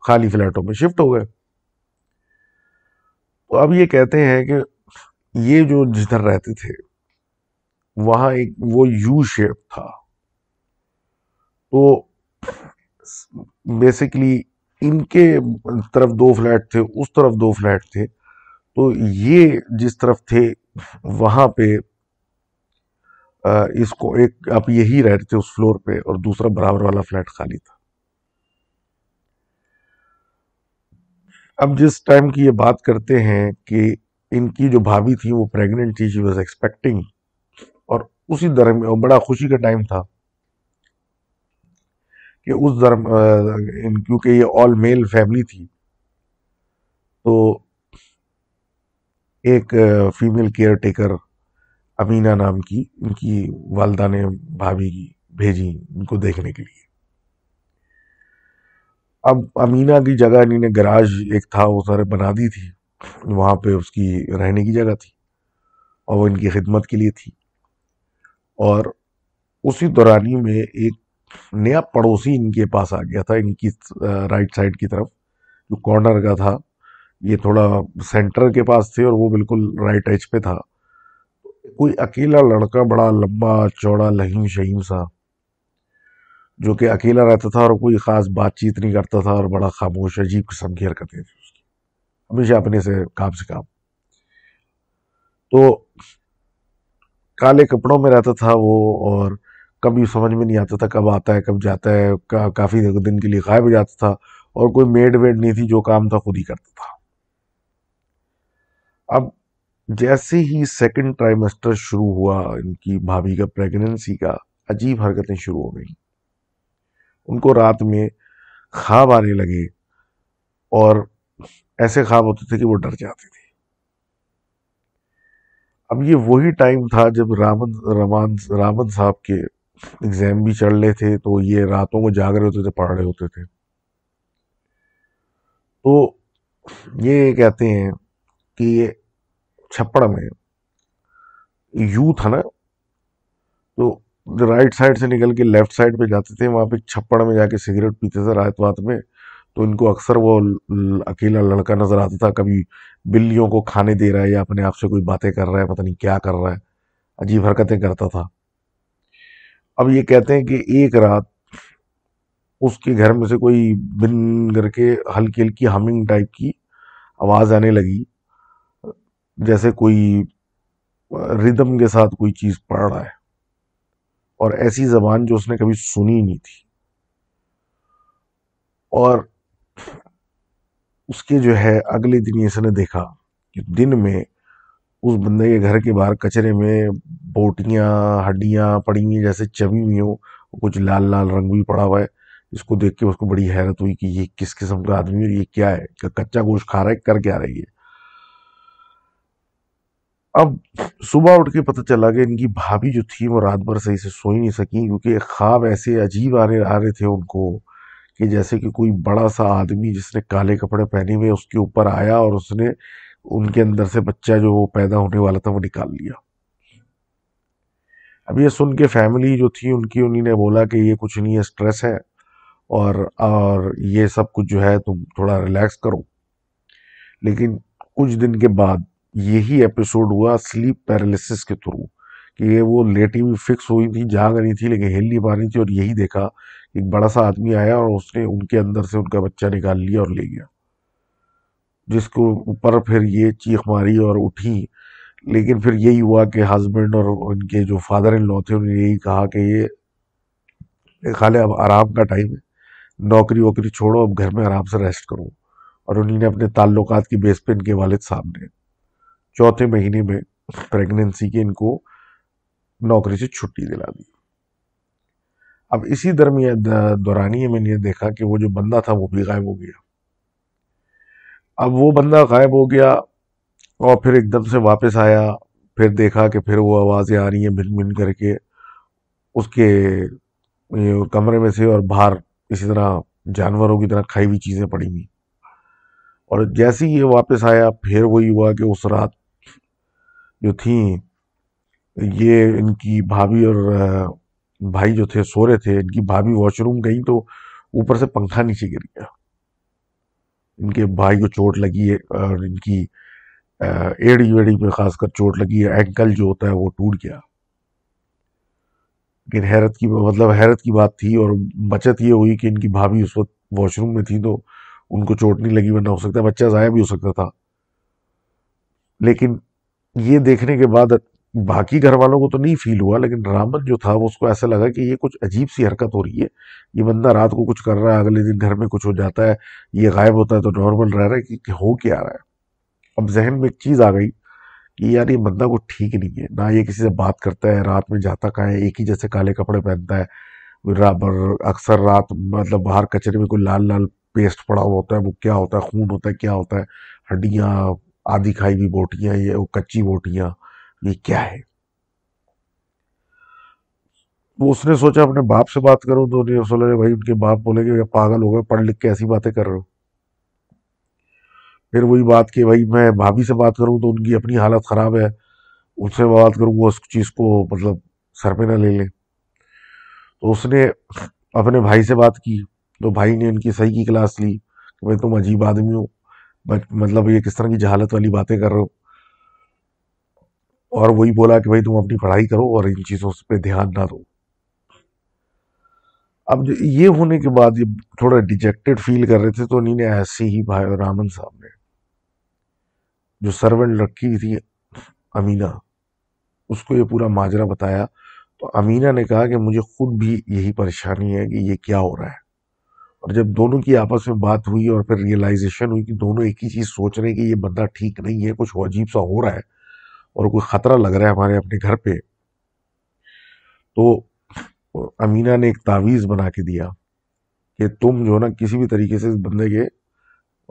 खाली फ्लैटों में शिफ्ट हो गए तो अब ये कहते हैं कि ये जो जिधर रहते थे वहाँ एक वो यू शेप था तो बेसिकली इनके तरफ दो फ्लैट थे उस तरफ दो फ्लैट थे तो ये जिस तरफ थे वहां पे इसको एक आप यही रह रहे थे उस फ्लोर पे और दूसरा बराबर वाला फ्लैट खाली था अब जिस टाइम की ये बात करते हैं कि इनकी जो भाभी थी वो प्रेग्नेंट थी शी वॉज एक्सपेक्टिंग और उसी में बड़ा खुशी का टाइम था कि उस धर्म क्योंकि ये ऑल मेल फैमिली थी तो एक फीमेल केयर टेकर अमीना नाम की इनकी वालदा ने भाभी की भेजी इनको देखने के लिए अब अमीना की जगह इन्हें गराज एक था वो सारे बना दी थी वहाँ पे उसकी रहने की जगह थी और वो इनकी खिदमत के लिए थी और उसी दौरानी में एक नया पड़ोसी इनके पास आ गया था इनकी राइट साइड की तरफ जो कॉर्नर का था ये थोड़ा सेंटर के पास थे और वो बिल्कुल राइट एज पे था कोई अकेला लड़का बड़ा लंबा चौड़ा लहीम शहीम सा जो कि अकेला रहता था और कोई ख़ास बातचीत नहीं करता था और बड़ा खामोश अजीब किस्म की हरकतें थी उसकी हमेशा अपने से काम से काम तो काले कपड़ों में रहता था वो और कभी समझ में नहीं आता था कब आता है कब जाता है का, काफ़ी दिन के लिए गायब हो जाता था और कोई मेड वेड नहीं थी जो काम था खुद ही करता था अब जैसे ही सेकंड ट्राइमेस्टर शुरू हुआ इनकी भाभी का प्रेगनेंसी का अजीब हरकतें शुरू हो गई उनको रात में ख्वाब आने लगे और ऐसे ख्वाब होते थे कि वो डर जाते थे अब ये वही टाइम था जब रामन रमान रामन साहब के एग्ज़ाम भी चल रहे थे तो ये रातों को जाग रहे होते थे पढ़ रहे होते थे तो ये कहते हैं कि ये छप्पड़ में यू था ना तो राइट साइड से निकल के लेफ्ट साइड पे जाते थे वहां पे छप्पड़ में जाके सिगरेट पीते थे रात वात में तो इनको अक्सर वो अकेला लड़का नज़र आता था कभी बिल्लियों को खाने दे रहा है या अपने आप से कोई बातें कर रहा है पता नहीं क्या कर रहा है अजीब हरकतें करता था अब ये कहते हैं कि एक रात उसके घर में से कोई बिन करके हल्की हल्की हमिंग टाइप की आवाज़ आने लगी जैसे कोई रिदम के साथ कोई चीज़ पढ़ रहा है और ऐसी जबान जो उसने कभी सुनी नहीं थी और उसके जो है अगले दिन इसने देखा कि दिन में उस बंदे के घर के बाहर कचरे में बोटियाँ हड्डियाँ पड़ी हुई जैसे चबी हुई हो कुछ लाल लाल रंग भी पड़ा हुआ है इसको देख के उसको बड़ी हैरत हुई कि ये किस किस्म का आदमी और ये क्या है कच्चा गोश्त खा रहा है कर क्या रही है अब सुबह उठ के पता चला कि इनकी भाभी जो थी वो रात भर सही से सो ही नहीं सकी क्योंकि ख्वाब ऐसे अजीब आने आ रहे थे उनको कि जैसे कि कोई बड़ा सा आदमी जिसने काले कपड़े पहने हुए उसके ऊपर आया और उसने उनके अंदर से बच्चा जो पैदा होने वाला था वो निकाल लिया अब ये सुन के फैमिली जो थी उनकी उन्हीं ने बोला कि ये कुछ नहीं है स्ट्रेस है और और ये सब कुछ जो है तुम थोड़ा रिलैक्स करो लेकिन कुछ दिन के बाद यही एपिसोड हुआ स्लीप पैरालिसिस के थ्रू कि ये वो लेटी हुई फिक्स हुई थी जाग रही थी लेकिन हिल नहीं पा रही थी और यही देखा एक बड़ा सा आदमी आया और उसने उनके अंदर से उनका बच्चा निकाल लिया और ले गया जिसको ऊपर फिर ये चीख मारी और उठी लेकिन फिर यही हुआ कि हस्बैंड और उनके जो फादर इन लॉ थे उन्होंने यही कहा कि ये खाले अब आराम का टाइम है नौकरी वोकरी छोड़ो अब घर में आराम से रेस्ट करो और उन्होंने अपने ताल्लुक की बेस पर इनके वालिद साहब ने चौथे महीने में प्रेगनेंसी के इनको नौकरी से छुट्टी दिला दी अब इसी दरमिया दौरानी में मैंने देखा कि वो जो बंदा था वो भी गायब हो गया अब वो बंदा गायब हो गया और फिर एकदम से वापस आया फिर देखा कि फिर वो आवाज़ें आ रही हैं भिन भिन करके उसके कमरे में से और बाहर इसी तरह जानवरों की तरह खाई हुई चीज़ें पड़ी हुई और जैसे ही ये वापस आया फिर वही हुआ कि उस रात जो थी ये इनकी भाभी और भाई जो थे सो रहे थे इनकी भाभी वॉशरूम गई तो ऊपर से पंखा नीचे गिर गया इनके भाई को चोट लगी है और इनकी एड़ी वेड़ी पे खासकर चोट लगी है एंकल जो होता है वो टूट गया लेकिन हैरत की मतलब हैरत की बात थी और बचत ये हुई कि इनकी भाभी उस वक्त वॉशरूम में थी तो उनको चोट नहीं लगी वरना हो सकता बच्चा ज़ाया भी हो सकता था लेकिन ये देखने के बाद बाकी घर वालों को तो नहीं फील हुआ लेकिन रामन जो था उसको ऐसा लगा कि ये कुछ अजीब सी हरकत हो रही है ये बंदा रात को कुछ कर रहा है अगले दिन घर में कुछ हो जाता है ये गायब होता है तो नॉर्मल रह रहा है कि हो क्या रहा है अब जहन में एक चीज़ आ गई कि यार ये बंदा कुछ ठीक नहीं है ना ये किसी से बात करता है रात में जाता कहाँ है एक ही जैसे काले कपड़े पहनता है अक्सर रात मतलब बाहर कचरे में कोई लाल लाल पेस्ट पड़ा हुआ होता है वो क्या होता है खून होता है क्या होता है हड्डियाँ आधी खाई हुई बोटियाँ ये कच्ची बोटियाँ ये क्या है उसने सोचा अपने बाप से बात करो तो नहीं सोलह भाई उनके बाप बोलेंगे पागल हो गए पढ़ लिख के ऐसी बातें कर रहे हो फिर वही बात कि भाई मैं भाभी से बात करूँ तो उनकी अपनी हालत ख़राब है उनसे बात करूँ वो उस चीज़ को मतलब सर पे ना ले लें तो उसने अपने भाई से बात की तो भाई ने उनकी सही की क्लास ली कि भाई तुम अजीब आदमी हो मतलब ये किस तरह की जहालत वाली बातें कर रहे हो और वही बोला कि भाई तुम अपनी पढ़ाई करो और इन चीज़ों पे ध्यान ना दो अब ये होने के बाद ये थोड़ा डिजेक्टेड फील कर रहे थे तो उन्हीं ने ऐसे ही भाई रामन साहब ने जो सर्वेंट रखी थी अमीना उसको ये पूरा माजरा बताया तो अमीना ने कहा कि मुझे खुद भी यही परेशानी है कि ये क्या हो रहा है और जब दोनों की आपस में बात हुई और फिर रियलाइजेशन हुई कि दोनों एक ही चीज़ सोच रहे हैं कि ये बंदा ठीक नहीं है कुछ अजीब सा हो रहा है और कोई ख़तरा लग रहा है हमारे अपने घर पे तो अमीना ने एक तावीज़ बना के दिया कि तुम जो ना किसी भी तरीके से इस बंदे के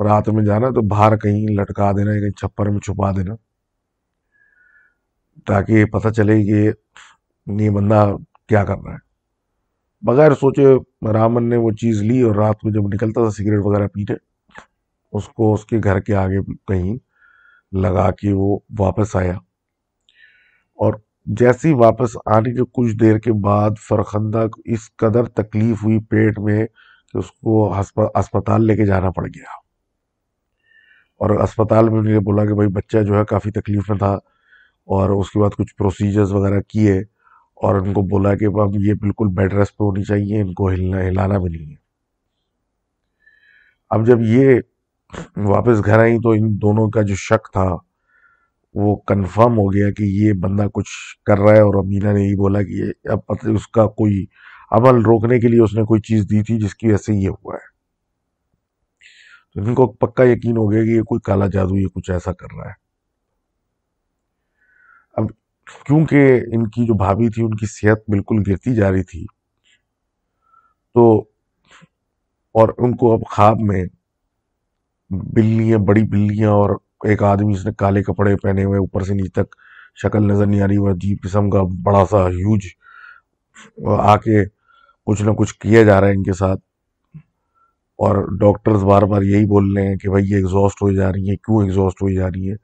रात में जाना तो बाहर कहीं लटका देना कहीं छप्पर में छुपा देना ताकि पता चले कि ये बंदा क्या कर रहा है बगैर सोचे रामन ने वो चीज़ ली और रात में जब निकलता था सिगरेट वगैरह पीटे उसको उसके घर के आगे कहीं लगा के वो वापस आया और जैसे ही वापस आने के कुछ देर के बाद फरखंदा को इस कदर तकलीफ हुई पेट में कि उसको अस्पताल लेके जाना पड़ गया और अस्पताल में उन्होंने बोला कि भाई बच्चा जो है काफ़ी तकलीफ में था और उसके बाद कुछ प्रोसीजर्स वगैरह किए और उनको बोला कि अब ये बिल्कुल बेड रेस्ट पे होनी चाहिए इनको हिलना हिलाना भी नहीं है अब जब ये वापस घर आई तो इन दोनों का जो शक था वो कंफर्म हो गया कि ये बंदा कुछ कर रहा है और अमीना ने ही बोला कि ये अब उसका कोई अमल रोकने के लिए उसने कोई चीज़ दी थी जिसकी वजह से ये हुआ है तो इनको पक्का यकीन हो गया कि ये कोई काला जादू ये कुछ ऐसा कर रहा है अब क्योंकि इनकी जो भाभी थी उनकी सेहत बिल्कुल गिरती जा रही थी तो और उनको अब ख्वाब में बिल्लियाँ बड़ी बिल्लियाँ और एक आदमी उसने काले कपड़े पहने हुए ऊपर से नीचे तक शक्ल नजर नहीं आ रही वह अजीब किस्म का बड़ा सा ह्यूज आके कुछ ना कुछ किया जा रहा है इनके साथ और डॉक्टर्स बार बार यही बोल रहे हैं कि भाई ये एग्जॉस्ट हो जा रही है क्यों एग्जॉस्ट हो जा रही है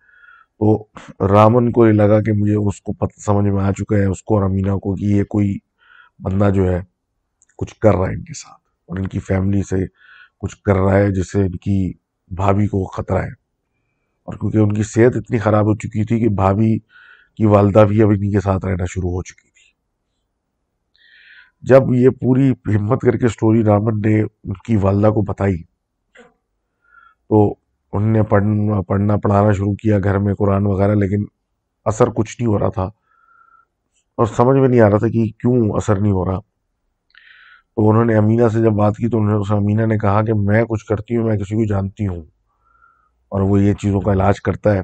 तो रामन को ये लगा कि मुझे उसको पता समझ में आ चुका है उसको और अमीना को कि ये कोई बंदा जो है कुछ कर रहा है इनके साथ और इनकी फैमिली से कुछ कर रहा है जिससे इनकी भाभी को खतरा है और क्योंकि उनकी सेहत इतनी ख़राब हो चुकी थी कि भाभी की वालदा भी अब इन्हीं के साथ रहना शुरू हो चुकी थी जब ये पूरी हिम्मत करके स्टोरी रामन ने उनकी वालदा को बताई तो उनने पढ़ना पढ़ना पढ़ाना शुरू किया घर में कुरान वगैरह लेकिन असर कुछ नहीं हो रहा था और समझ में नहीं आ रहा था कि क्यों असर नहीं हो रहा तो उन्होंने अमीना से जब बात की तो उन्होंने उस अमीना ने कहा कि मैं कुछ करती हूँ मैं किसी को जानती हूँ और वो ये चीज़ों का इलाज करता है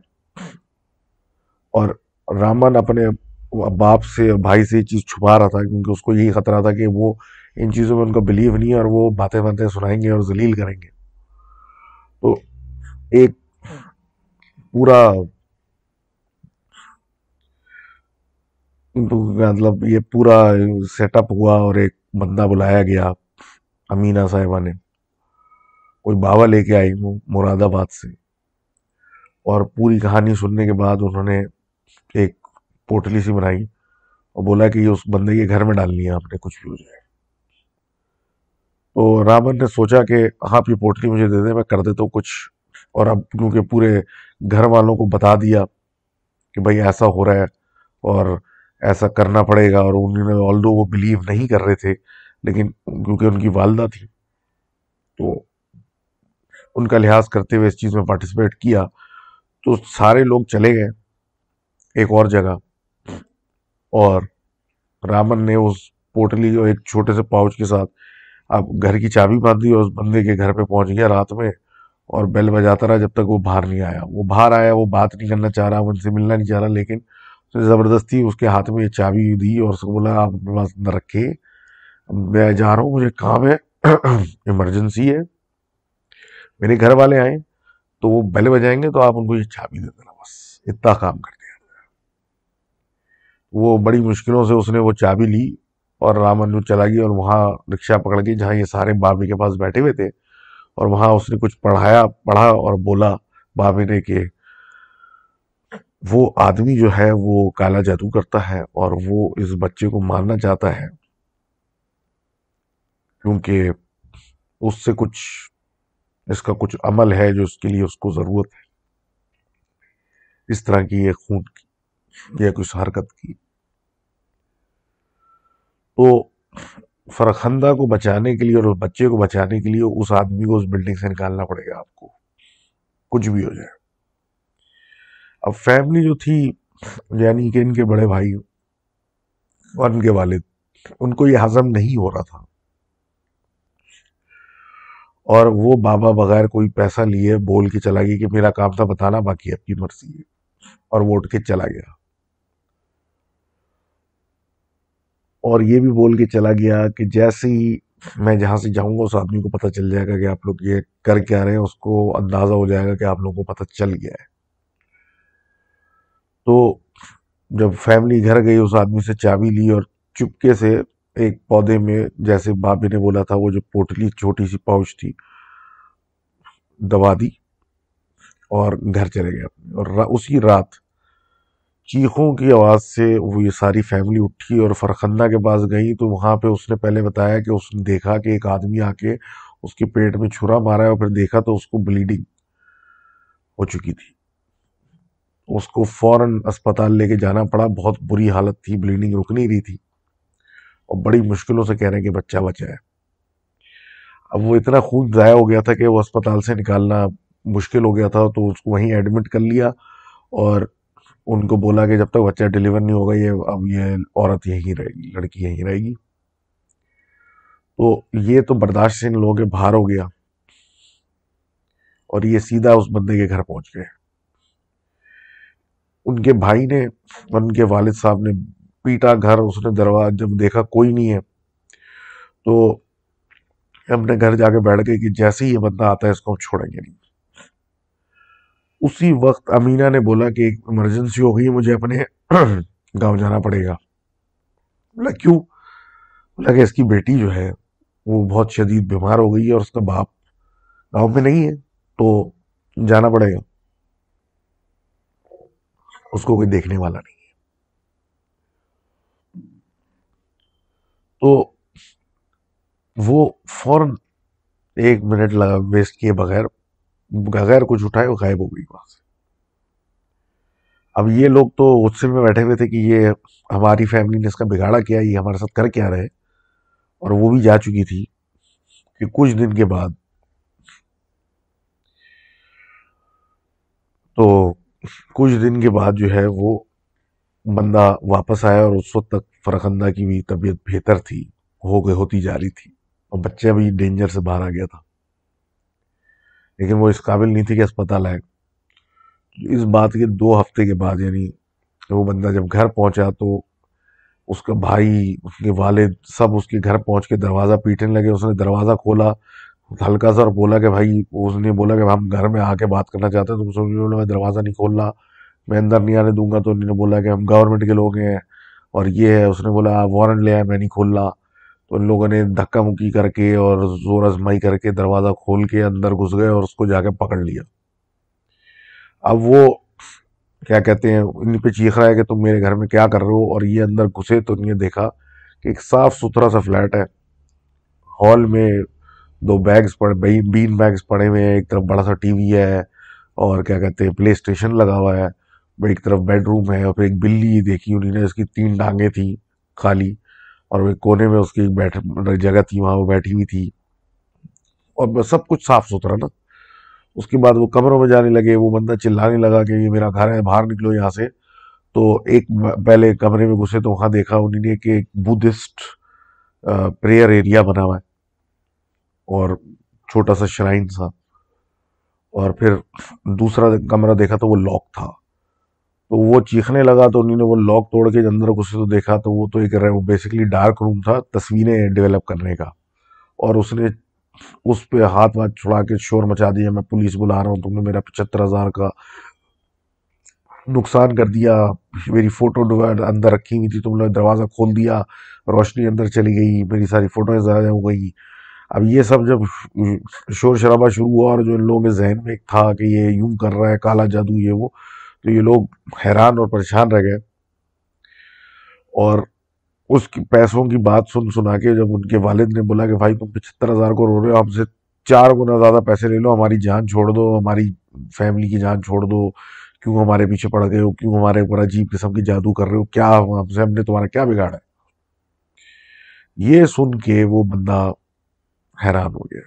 और रामन अपने बाप से और भाई से ये चीज़ छुपा रहा था क्योंकि उसको यही खतरा था कि वो इन चीज़ों में उनको बिलीव नहीं है और वो बातें बातें सुनाएंगे और जलील करेंगे तो एक पूरा तो मतलब ये पूरा सेटअप हुआ और एक बंदा बुलाया गया अमीना साहिबा ने कोई बाबा लेके आई मुरादाबाद से और पूरी कहानी सुनने के बाद उन्होंने एक पोटली सी बनाई और बोला कि ये उस बंदे के घर में डालनी है आपने कुछ भी हो जाए तो रावण ने सोचा कि आप ये पोटली मुझे दे दे मैं कर देता हूँ कुछ और अब क्योंकि पूरे घर वालों को बता दिया कि भाई ऐसा हो रहा है और ऐसा करना पड़ेगा और उन्होंने ऑल दो वो बिलीव नहीं कर रहे थे लेकिन क्योंकि उनकी वालदा थी तो उनका लिहाज करते हुए इस चीज़ में पार्टिसिपेट किया तो सारे लोग चले गए एक और जगह और रामन ने उस पोटली और एक छोटे से पाउच के साथ अब घर की चाबी बांध दी और उस बंदे के घर पे पहुंच गया रात में और बेल बजाता रहा जब तक वो बाहर नहीं आया वो बाहर आया वो बात नहीं करना चाह रहा उनसे मिलना नहीं चाह रहा लेकिन उसने ज़बरदस्ती उसके हाथ में ये चाबी दी और उसको बोला आप अपने पास न रखे मैं जा रहा हूँ मुझे काम है इमरजेंसी है मेरे घर वाले आए तो वो पहले बजाएंगे तो आप उनको ये चाबी दे देना बस इतना काम कर दिया वो बड़ी मुश्किलों से उसने वो चाबी ली और राम जो चला गई और वहाँ रिक्शा पकड़ गई जहाँ ये सारे बाबी के पास बैठे हुए थे और वहाँ उसने कुछ पढ़ाया पढ़ा और बोला बाबी ने कि वो आदमी जो है वो काला जादू करता है और वो इस बच्चे को मारना चाहता है क्योंकि उससे कुछ इसका कुछ अमल है जो उसके लिए उसको ज़रूरत है इस तरह की एक खून की या कुछ हरकत की तो फरखंदा को बचाने के लिए और उस बच्चे को बचाने के लिए उस आदमी को उस बिल्डिंग से निकालना पड़ेगा आपको कुछ भी हो जाए अब फैमिली जो थी यानी कि इनके बड़े भाई और इनके वालिद उनको ये हजम नहीं हो रहा था और वो बाबा बगैर कोई पैसा लिए बोल के चला गया कि मेरा काम था बताना बाकी आपकी मर्जी है और वोट के चला गया और ये भी बोल के चला गया कि जैसे ही मैं जहाँ से जाऊँगा उस आदमी को पता चल जाएगा कि आप लोग ये कर क्या रहे हैं उसको अंदाज़ा हो जाएगा कि आप लोगों को पता चल गया है तो जब फैमिली घर गई उस आदमी से चाबी ली और चुपके से एक पौधे में जैसे भाभी ने बोला था वो जो पोटली छोटी सी पाउच थी दबा दी और घर चले गए अपने और रा, उसी रात चीखों की आवाज़ से वो ये सारी फैमिली उठी और फरखंदा के पास गई तो वहाँ पे उसने पहले बताया कि उसने देखा कि एक आदमी आके उसके पेट में छुरा मारा है और फिर देखा तो उसको ब्लीडिंग हो चुकी थी उसको फ़ौरन अस्पताल लेके जाना पड़ा बहुत बुरी हालत थी ब्लीडिंग रुक नहीं रही थी और बड़ी मुश्किलों से कह रहे हैं कि बच्चा बचा है अब वो इतना खून ज़ाया हो गया था कि वो अस्पताल से निकालना मुश्किल हो गया था तो उसको वहीं एडमिट कर लिया और उनको बोला कि जब तक बच्चा डिलीवर नहीं होगा ये अब ये औरत यहीं रहेगी लड़की यहीं रहेगी तो ये तो बर्दाश्त से इन लोगों के बाहर हो गया और ये सीधा उस बंदे के घर पहुंच गए उनके भाई ने उनके वालिद साहब ने पीटा घर उसने दरवाजा जब देखा कोई नहीं है तो अपने घर जाके बैठ गए कि जैसे ही ये बंदा आता है इसको हम छोड़ेंगे नहीं उसी वक्त अमीना ने बोला कि एक इमरजेंसी हो गई मुझे अपने गांव जाना पड़ेगा बोला क्यों बोला कि इसकी बेटी जो है वो बहुत शदीद बीमार हो गई है और उसका बाप गांव में नहीं है तो जाना पड़ेगा उसको कोई देखने वाला नहीं तो वो फौरन एक मिनट लगा वेस्ट किए बगैर बगैर कुछ उठाए वो गायब हो गई वहां से अब ये लोग तो गुस्से में बैठे हुए थे कि ये हमारी फैमिली ने इसका बिगाड़ा किया ये हमारे साथ कर क्या रहे और वो भी जा चुकी थी कि कुछ दिन के बाद तो कुछ दिन के बाद जो है वो बंदा वापस आया और उस वक्त तक फरखंदा की भी तबीयत बेहतर थी हो गई होती जा रही थी और बच्चा भी डेंजर से बाहर आ गया था लेकिन वो इस काबिल नहीं थी कि अस्पताल आए इस बात के दो हफ्ते के बाद यानी वो बंदा जब घर पहुंचा तो उसका भाई उसके वालिद सब उसके घर पहुंच के दरवाज़ा पीटने लगे उसने दरवाज़ा खोला हल्का सा और बोला कि भाई उसने बोला कि हम घर में आके बात करना चाहते हैं तो उसने मैं दरवाज़ा नहीं खोलना मैं अंदर नहीं आने दूंगा तो उन्होंने बोला कि हम गवर्नमेंट के लोग हैं और ये है उसने बोला वारंट ले है मैं नहीं खोलना तो उन लोगों ने धक्का मुक्की करके और जोर आजमाई करके दरवाज़ा खोल के अंदर घुस गए और उसको जाके पकड़ लिया अब वो क्या कहते हैं इन पे चीख रहा है कि तुम मेरे घर में क्या कर रहे हो और ये अंदर घुसे तो उन्हें देखा कि एक साफ़ सुथरा सा फ्लैट है हॉल में दो बैग्स पड़े बीन बैग्स पड़े हुए हैं एक तरफ बड़ा सा टीवी है और क्या कहते हैं प्ले स्टेशन लगा हुआ है एक तरफ बेडरूम है और फिर एक बिल्ली देखी उन्होंने उसकी तीन डांगे थी खाली और वे कोने में उसकी बैठ मतलब जगह थी वहाँ वो बैठी हुई थी और सब कुछ साफ सुथरा ना उसके बाद वो कमरों में जाने लगे वो बंदा चिल्लाने लगा कि ये मेरा घर है बाहर निकलो यहाँ से तो एक पहले कमरे में घुसे तो वहाँ देखा उन्होंने कि एक बुद्धिस्ट प्रेयर एरिया बना हुआ है और छोटा सा श्राइन सा और फिर दूसरा कमरा देखा तो वो लॉक था तो वो चीखने लगा तो उन्होंने वो लॉक तोड़ के अंदर घुसे तो देखा तो वो तो एक बेसिकली डार्क रूम था तस्वीरें डेवलप करने का और उसने उस पर हाथ वाथ छुड़ा के शोर मचा दिया मैं पुलिस बुला रहा हूँ तुमने मेरा पचहत्तर हज़ार का नुकसान कर दिया मेरी फ़ोटो अंदर रखी हुई थी तुमने दरवाज़ा खोल दिया रोशनी अंदर चली गई मेरी सारी फ़ोटोएँ ज़्यादा हो गई अब ये सब जब शोर शराबा शुरू हुआ और जो इन लोगों के जहन में एक था कि ये यूं कर रहा है काला जादू ये वो तो ये लोग हैरान और परेशान रह गए और उस पैसों की बात सुन सुना के जब उनके वालिद ने बोला कि भाई तुम पचहत्तर हज़ार को रो रहे हो हमसे चार गुना ज़्यादा पैसे ले लो हमारी जान छोड़ दो हमारी फैमिली की जान छोड़ दो क्यों हमारे पीछे पड़ गए हो क्यों हमारे ऊपर अजीब किस्म की जादू कर रहे हो क्या हमसे हमने तुम्हारा क्या बिगाड़ा है ये सुन के वो बंदा हैरान हो गया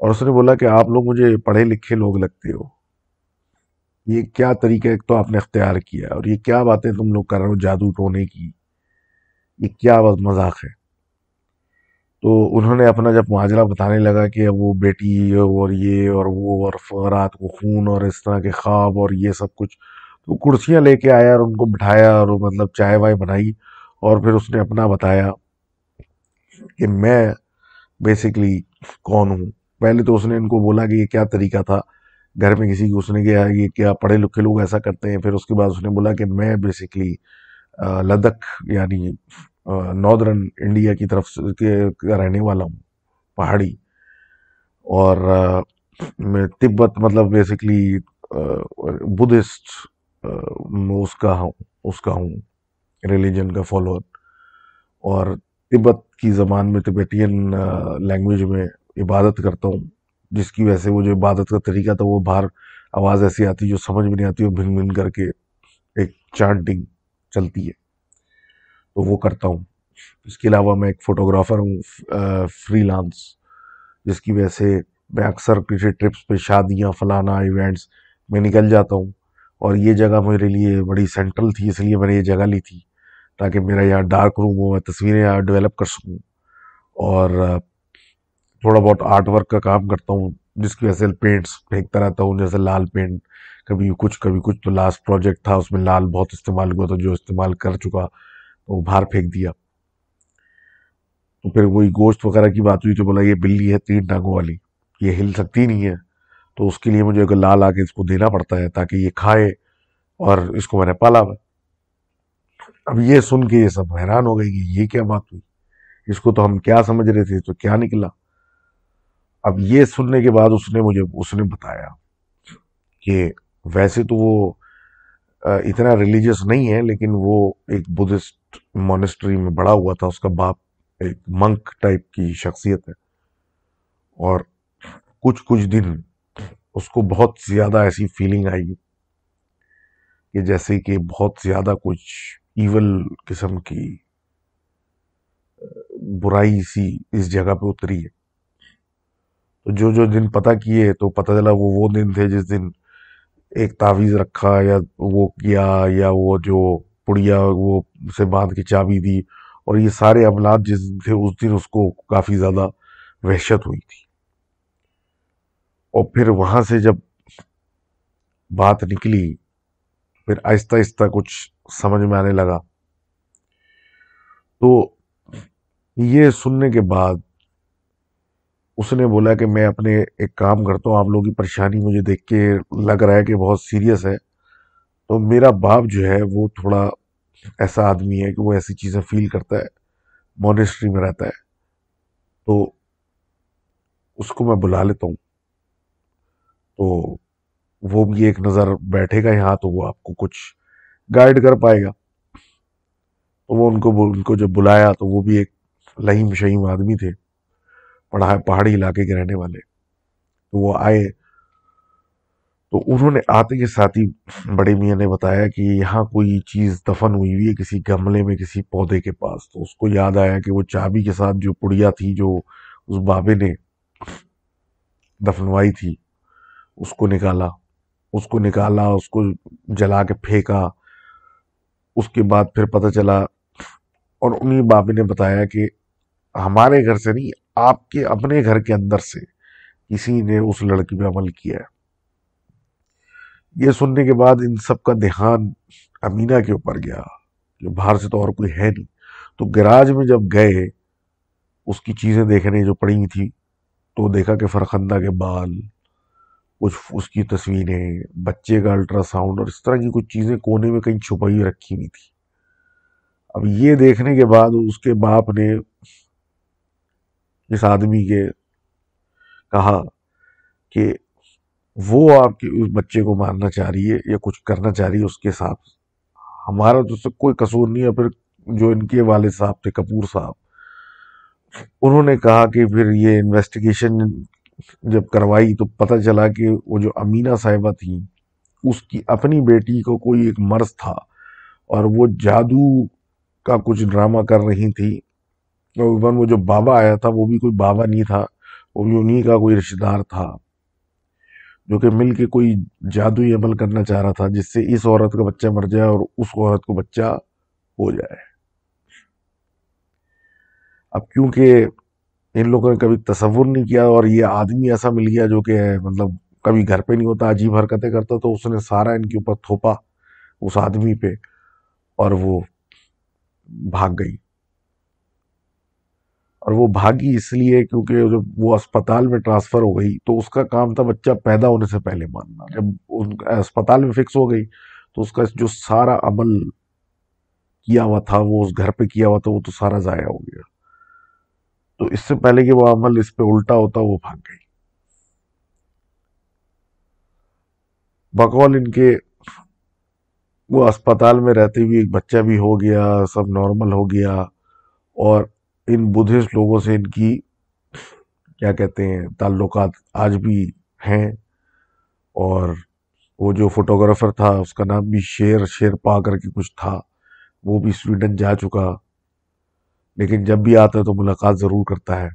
और उसने बोला कि आप लोग मुझे पढ़े लिखे लोग लगते हो ये क्या तरीका एक तो आपने अख्तियार किया और ये क्या बातें तुम लोग कर रहे हो जादू टोने की ये क्या मजाक है तो उन्होंने अपना जब माजरा बताने लगा कि अब वो बेटी और ये और वो और रात को खून और इस तरह के ख्वाब और ये सब कुछ तो कुर्सियाँ लेके आया और उनको बिठाया और मतलब चाय वाय बनाई और फिर उसने अपना बताया कि मैं बेसिकली कौन हूँ पहले तो उसने इनको बोला कि ये क्या तरीका था घर में किसी को उसने किया ये क्या पढ़े लिखे लोग ऐसा करते हैं फिर उसके बाद उसने बोला कि मैं बेसिकली लद्दाख यानी नॉर्दर्न इंडिया की तरफ के रहने वाला हूँ पहाड़ी और मैं तिब्बत मतलब बेसिकली बुद्धिस्ट उसका हूँ उसका हूँ रिलीजन का फॉलोअर और तिब्बत की ज़बान में तिब्बतियन लैंग्वेज में इबादत करता हूँ जिसकी वजह से वो जो इबादत का तरीका था वो बाहर आवाज़ ऐसी आती जो समझ में नहीं आती वो भिन भिन करके एक चांटिंग चलती है तो वो करता हूँ इसके अलावा मैं एक फ़ोटोग्राफ़र हूँ फ्रीलांस जिसकी वजह से मैं अक्सर किसी ट्रिप्स पे शादियाँ फलाना इवेंट्स में निकल जाता हूँ और ये जगह मेरे लिए बड़ी सेंट्रल थी इसलिए मैंने ये जगह ली थी ताकि मेरा यहाँ डार्क रूम हो मैं तस्वीरें यहाँ डेवलप कर सकूँ और थोड़ा बहुत आर्ट वर्क का काम करता हूँ जिसकी वजह से पेंट्स फेंकता रहता हूँ जैसे लाल पेंट कभी कुछ कभी कुछ तो लास्ट प्रोजेक्ट था उसमें लाल बहुत इस्तेमाल हुआ था जो इस्तेमाल कर चुका तो बाहर फेंक दिया तो फिर वही गोश्त वगैरह की बात हुई तो बोला ये बिल्ली है तीन टांगों वाली ये हिल सकती नहीं है तो उसके लिए मुझे लाल आके इसको देना पड़ता है ताकि ये खाए और इसको मैंने पाला अब ये सुन के ये सब हैरान हो गई कि ये क्या बात हुई इसको तो हम क्या समझ रहे थे तो क्या निकला अब ये सुनने के बाद उसने मुझे उसने बताया कि वैसे तो वो इतना रिलीजियस नहीं है लेकिन वो एक बुद्धिस्ट मोनेस्ट्री में बड़ा हुआ था उसका बाप एक मंक टाइप की शख्सियत है और कुछ कुछ दिन उसको बहुत ज़्यादा ऐसी फीलिंग आई कि जैसे कि बहुत ज़्यादा कुछ ईवल किस्म की बुराई सी इस जगह पे उतरी है तो जो जो दिन पता किए तो पता चला वो वो दिन थे जिस दिन एक तावीज़ रखा या वो किया या वो जो पुड़िया वो उसे बांध के चाबी दी और ये सारे अमलात जिस दिन थे उस दिन उसको काफ़ी ज़्यादा वहशत हुई थी और फिर वहाँ से जब बात निकली फिर आहिस्ता आहिस्ता कुछ समझ में आने लगा तो ये सुनने के बाद उसने बोला कि मैं अपने एक काम करता हूँ आप लोगों की परेशानी मुझे देख के लग रहा है कि बहुत सीरियस है तो मेरा बाप जो है वो थोड़ा ऐसा आदमी है कि वो ऐसी चीज़ें फील करता है मोनेस्ट्री में रहता है तो उसको मैं बुला लेता हूँ तो वो भी एक नज़र बैठेगा यहाँ तो वो आपको कुछ गाइड कर पाएगा तो वो उनको उनको जब बुलाया तो वो भी एक लहीम शहीम आदमी थे पढ़ा पहाड़ी इलाके के रहने वाले तो वो आए तो उन्होंने आते के साथ ही बड़े मियाँ ने बताया कि यहाँ कोई चीज़ दफन हुई हुई है किसी गमले में किसी पौधे के पास तो उसको याद आया कि वो चाबी के साथ जो पुड़िया थी जो उस बाबे ने दफनवाई थी उसको निकाला उसको निकाला उसको जला के फेंका उसके बाद फिर पता चला और उन्हीं बाबे ने बताया कि हमारे घर से नहीं आपके अपने घर के अंदर से किसी ने उस लड़की पे अमल किया है ये सुनने के बाद इन सब का ध्यान अमीना के ऊपर गया कि बाहर से तो और कोई है नहीं तो गराज में जब गए उसकी चीज़ें देखने जो पड़ी हुई थी तो देखा कि फरखंदा के बाल कुछ उसकी तस्वीरें बच्चे का अल्ट्रासाउंड और इस तरह की कुछ चीज़ें कोने में कहीं छुपाई रखी हुई थी अब ये देखने के बाद उसके बाप ने जिस आदमी के कहा कि वो आपके उस बच्चे को मारना चाह रही है या कुछ करना चाह रही है उसके साथ हमारा तो उससे कोई कसूर नहीं है फिर जो इनके वाले साहब थे कपूर साहब उन्होंने कहा कि फिर ये इन्वेस्टिगेशन जब करवाई तो पता चला कि वो जो अमीना साहिबा थी उसकी अपनी बेटी को कोई एक मर्ज था और वो जादू का कुछ ड्रामा कर रही थी इवन वो जो बाबा आया था वो भी कोई बाबा नहीं था वो भी उन्हीं का कोई रिश्तेदार था जो कि मिल के कोई जादुई अमल करना चाह रहा था जिससे इस औरत का बच्चा मर जाए और उस औरत को बच्चा हो जाए अब क्योंकि इन लोगों ने कभी तस्वुर नहीं किया और ये आदमी ऐसा मिल गया जो कि मतलब कभी घर पे नहीं होता अजीब हरकतें करता तो उसने सारा इनके ऊपर थोपा उस आदमी पे और वो भाग गई और वो भागी इसलिए क्योंकि जब वो अस्पताल में ट्रांसफ़र हो गई तो उसका काम था बच्चा पैदा होने से पहले मानना जब उन अस्पताल में फिक्स हो गई तो उसका जो सारा अमल किया हुआ था वो उस घर पे किया हुआ था वो तो सारा ज़ाया हो गया तो इससे पहले कि वो अमल इस पे उल्टा होता वो भाग गई बकौल इनके वो अस्पताल में रहते हुए एक बच्चा भी हो गया सब नॉर्मल हो गया और इन बुद्धिस्ट लोगों से इनकी क्या कहते हैं ताल्लुकात आज भी हैं और वो जो फोटोग्राफर था उसका नाम भी शेर शेर पा करके कुछ था वो भी स्वीडन जा चुका लेकिन जब भी आता है तो मुलाकात ज़रूर करता है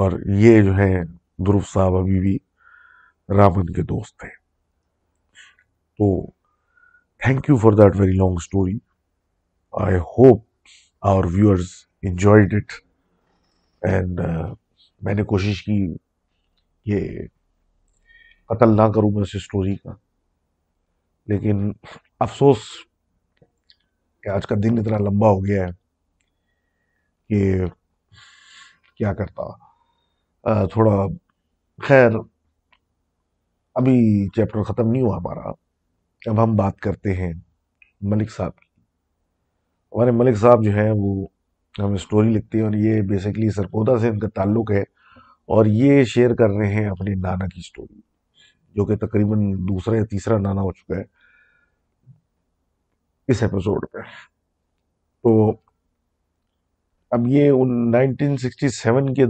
और ये जो है ध्रुव साहब अभी भी रामन के दोस्त हैं तो thank you for that very long story I hope our viewers enjoyed it and मैंने कोशिश की ये कत्ल ना करूँ मैं उस स्टोरी का लेकिन अफसोस कि आज का दिन इतना लंबा हो गया है कि क्या करता थोड़ा खैर अभी चैप्टर ख़त्म नहीं हुआ हमारा अब हम बात करते हैं मलिक साहब की हमारे मलिक साहब जो हैं वो हम स्टोरी लिखते हैं और ये बेसिकली सरपोदा से इनका ताल्लुक है और ये शेयर कर रहे हैं अपने नाना की स्टोरी जो कि तकरीबन दूसरा या तीसरा नाना हो चुका है इस एपिसोड में तो अब ये उन 1967 के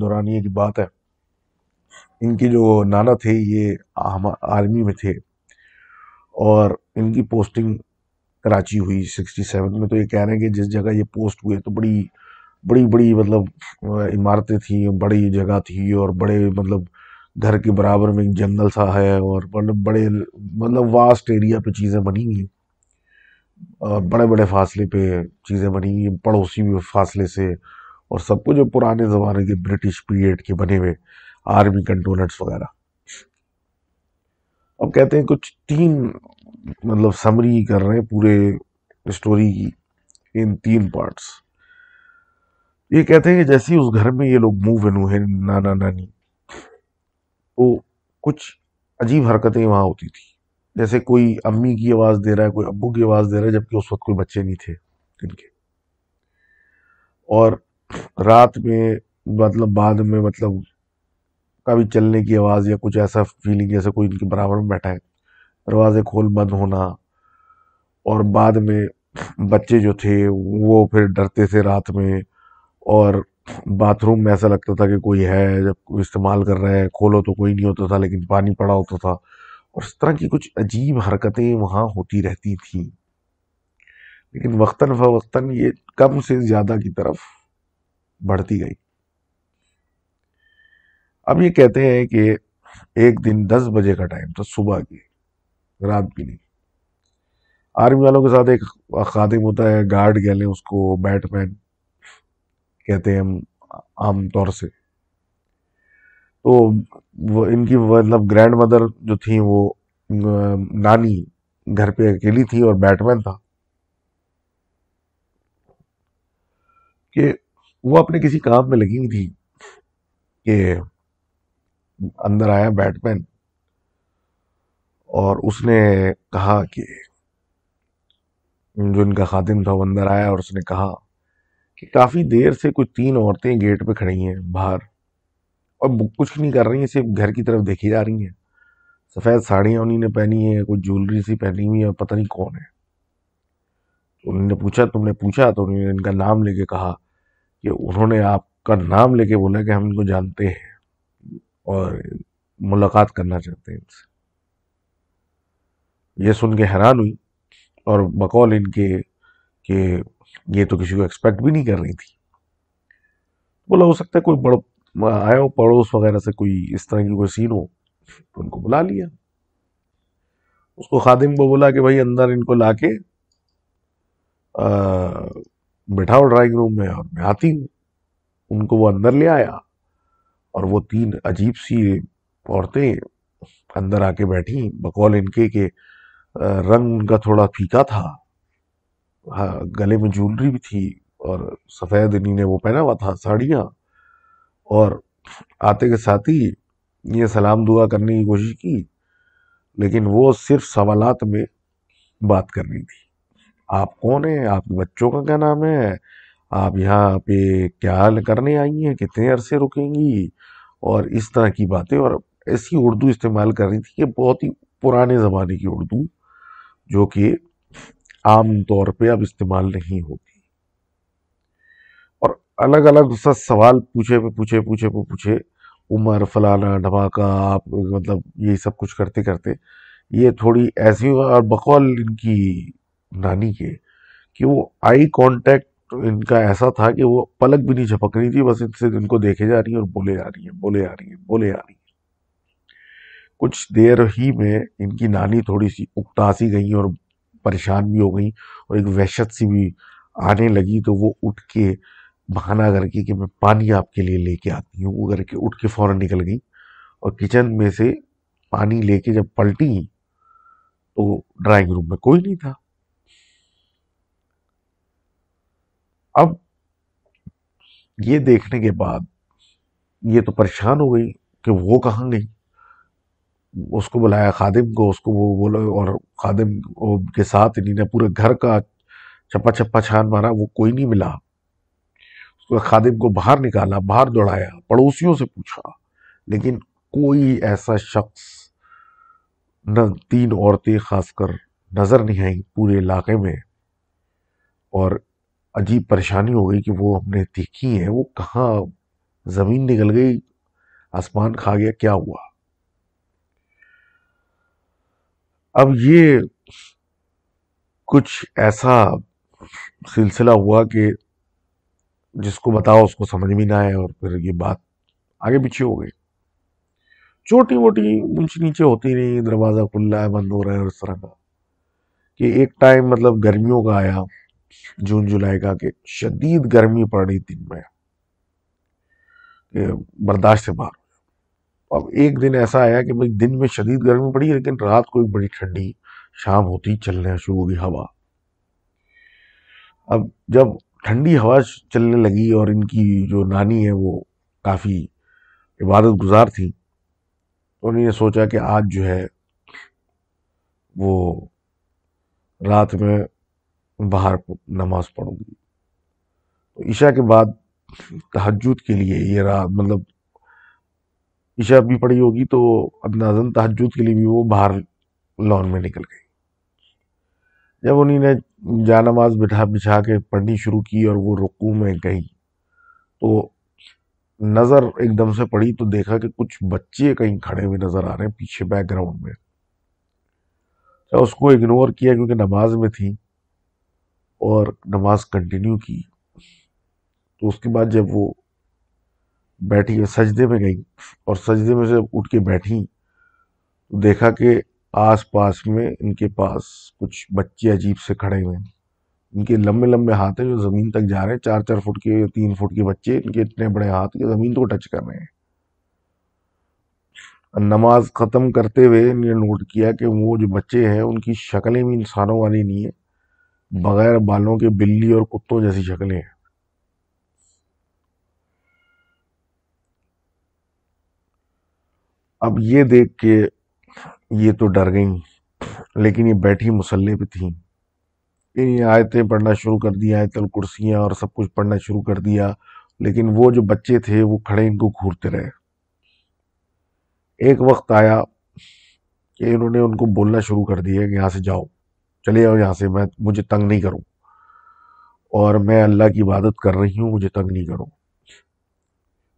दौरान ये की बात है इनके जो नाना थे ये आर्मी में थे और इनकी पोस्टिंग कराची हुई सिक्सटी सेवन में तो ये कह रहे हैं कि जिस जगह ये पोस्ट हुए तो बड़ी बड़ी बड़ी मतलब इमारतें थी बड़ी जगह थी और बड़े मतलब घर के बराबर में एक जंगल सा है और मतलब बड़े मतलब वास्ट एरिया पे चीज़ें बनी हुई बड़े बड़े फासले पे चीज़ें बनी हुई पड़ोसी भी फासले से और सबको जो पुराने ज़माने के ब्रिटिश पीरियड के बने हुए आर्मी कंटोनेंट्स वगैरह अब कहते हैं कुछ तीन मतलब समरी कर रहे हैं पूरे स्टोरी की इन तीन पार्ट्स ये कहते हैं कि जैसे ही उस घर में ये लोग मूव इन हुए नाना नानी तो कुछ अजीब हरकतें वहाँ होती थी जैसे कोई अम्मी की आवाज़ दे रहा है कोई अब्बू की आवाज़ दे रहा है जबकि उस वक्त कोई बच्चे नहीं थे इनके और रात में मतलब बाद में मतलब का भी चलने की आवाज़ या कुछ ऐसा फीलिंग जैसे कोई इनके बराबर में बैठा है दरवाज़े खोल बंद होना और बाद में बच्चे जो थे वो फिर डरते थे रात में और बाथरूम में ऐसा लगता था कि कोई है जब कोई इस्तेमाल कर रहा है खोलो तो कोई नहीं होता था लेकिन पानी पड़ा होता था और इस तरह की कुछ अजीब हरकतें वहाँ होती रहती थी लेकिन वक्ता फ़वक्ता ये कम से ज़्यादा की तरफ बढ़ती गई अब ये कहते हैं कि एक दिन दस बजे का टाइम था सुबह की रात की नहीं आर्मी वालों के साथ एक खादिम होता है गार्ड कह लें उसको बैटमैन कहते हैं हम आमतौर से तो वो इनकी मतलब ग्रैंड मदर जो थी वो नानी घर पे अकेली थी और बैटमैन था कि वो अपने किसी काम में लगी हुई थी कि अंदर आया बैटमैन और उसने कहा कि जो इनका खातिम था वो अंदर आया और उसने कहा कि काफ़ी देर से कुछ तीन औरतें गेट पे खड़ी हैं बाहर और कुछ नहीं कर रही हैं सिर्फ घर की तरफ देखी जा रही हैं सफ़ेद साड़ियाँ उन्हीं ने पहनी है कुछ ज्वेलरी सी पहनी हुई है पता नहीं कौन है तो उन्होंने पूछा तुमने पूछा तो उन्होंने इनका नाम लेके कहा कि उन्होंने आपका नाम लेके बोला कि हम इनको जानते हैं और मुलाकात करना चाहते हैं इनसे ये सुन के हैरान हुई और बकौल इनके कि ये तो किसी को एक्सपेक्ट भी नहीं कर रही थी बोला हो सकता है कोई बड़ो आया हो पड़ोस वगैरह से कोई इस तरह की कोई सीन हो तो उनको बुला लिया उसको खादिम को बोला कि भाई अंदर इनको लाके बिठाओ ड्राइंग रूम में और मैं आती हूँ उनको वो अंदर ले आया और वो तीन अजीब सी औरतें अंदर आके बैठी बकौल इनके के रंग उनका थोड़ा फीका था हाँ गले में ज्वेलरी भी थी और सफ़ेद इन्हीं ने वो पहना हुआ था साड़ियाँ और आते के साथ ही ये सलाम दुआ करने की कोशिश की लेकिन वो सिर्फ सवाल में बात कर रही थी आप कौन है आपके बच्चों का क्या नाम है आप यहाँ पे क्या करने आई हैं कितने अरसे रुकेंगी और इस तरह की बातें और ऐसी उर्दू इस्तेमाल कर रही थी कि बहुत ही पुराने ज़माने की उर्दू जो कि आम तौर पे अब इस्तेमाल नहीं होती और अलग अलग सा सवाल पूछे पे पूछे पूछे पे पूछे उमर फलाना ढमाका आप मतलब ये सब कुछ करते करते ये थोड़ी ऐसी और बकौल इनकी नानी के कि वो आई कांटेक्ट तो इनका ऐसा था कि वो पलक भी नहीं झपक रही थी बस इनसे इनको देखे जा रही है और बोले जा रही है बोले जा रही है बोले जा रही है कुछ देर ही में इनकी नानी थोड़ी सी उकतासी गई और परेशान भी हो गई और एक वहशत सी भी आने लगी तो वो उठ के बहाना करके कि मैं पानी आपके लिए लेके आती हूँ वो करके उठ के फ़ौरन निकल गई और किचन में से पानी लेके जब पलटी तो ड्राइंग रूम में कोई नहीं था अब ये देखने के बाद ये तो परेशान हो गई कि वो कहाँ गई उसको बुलाया खादिम को उसको वो बोला और खादिम के साथ इन्हीं पूरे घर का छप्पा छप्पा छान मारा वो कोई नहीं मिला उसको खादिम को बाहर निकाला बाहर दौड़ाया पड़ोसियों से पूछा लेकिन कोई ऐसा शख्स न तीन औरतें खासकर नज़र नहीं आई पूरे इलाके में और अजीब परेशानी हो गई कि वो हमने देखी है वो कहाँ ज़मीन निकल गई आसमान खा गया क्या हुआ अब ये कुछ ऐसा सिलसिला हुआ कि जिसको बताओ उसको समझ भी ना आए और फिर ये बात आगे पीछे हो गई छोटी मोटी ऊंच नीचे होती रही दरवाज़ा खुल रहा है बंद हो रहा है और इस तरह का कि एक टाइम मतलब गर्मियों का आया जून जुलाई का कि शदीद गर्मी पड़ रही दिन में बर्दाश्त से बाहर अब एक दिन ऐसा आया कि भाई दिन में शदीद गर्मी पड़ी लेकिन रात को एक बड़ी ठंडी शाम होती चलने शुरू होगी हवा अब जब ठंडी हवा चलने लगी और इनकी जो नानी है वो काफ़ी इबादत गुजार थी तो उन्होंने सोचा कि आज जो है वो रात में बाहर नमाज पढ़ूंगी तो ईशा के बाद तहजद के लिए ये रहा मतलब ईशा भी पड़ी होगी तो अंदाजन तहजद के लिए भी वो बाहर लॉन में निकल गई जब उन्हीं ने जा नमाज बिठा बिछा के पढ़नी शुरू की और वो रुकू में गई तो नज़र एकदम से पड़ी तो देखा कि कुछ बच्चे कहीं खड़े हुए नज़र आ रहे हैं पीछे बैकग्राउंड में तो उसको इग्नोर किया क्योंकि नमाज में थी और नमाज कंटिन्यू की तो उसके बाद जब वो बैठी सजदे में गई और सजदे में जब उठ के बैठी तो देखा कि आस पास में इनके पास कुछ बच्चे अजीब से खड़े हुए हैं इनके लंबे लंबे हाथ हैं जो ज़मीन तक जा रहे हैं चार चार फुट के तीन फुट के बच्चे इनके इतने बड़े हाथ के ज़मीन को टच कर रहे हैं नमाज ख़त्म करते हुए इन्होंने नोट किया कि वो जो बच्चे हैं उनकी शक्लें भी इंसानों वाली नहीं है हम्म। बगैर बालों के बिल्ली और कुत्तों जैसी शक्लें हैं अब ये देख के ये तो डर गई लेकिन ये बैठी मुसल्ले पे थी इन आयतें पढ़ना शुरू कर दिया आयतल कुर्सियाँ और सब कुछ पढ़ना शुरू कर दिया लेकिन वो जो बच्चे थे वो खड़े इनको घूरते रहे एक वक्त आया कि इन्होंने उनको बोलना शुरू कर दिया कि यहाँ से जाओ चले जाओ यहाँ से मैं मुझे तंग नहीं करूँ और मैं अल्लाह की इबादत कर रही हूँ मुझे तंग नहीं करो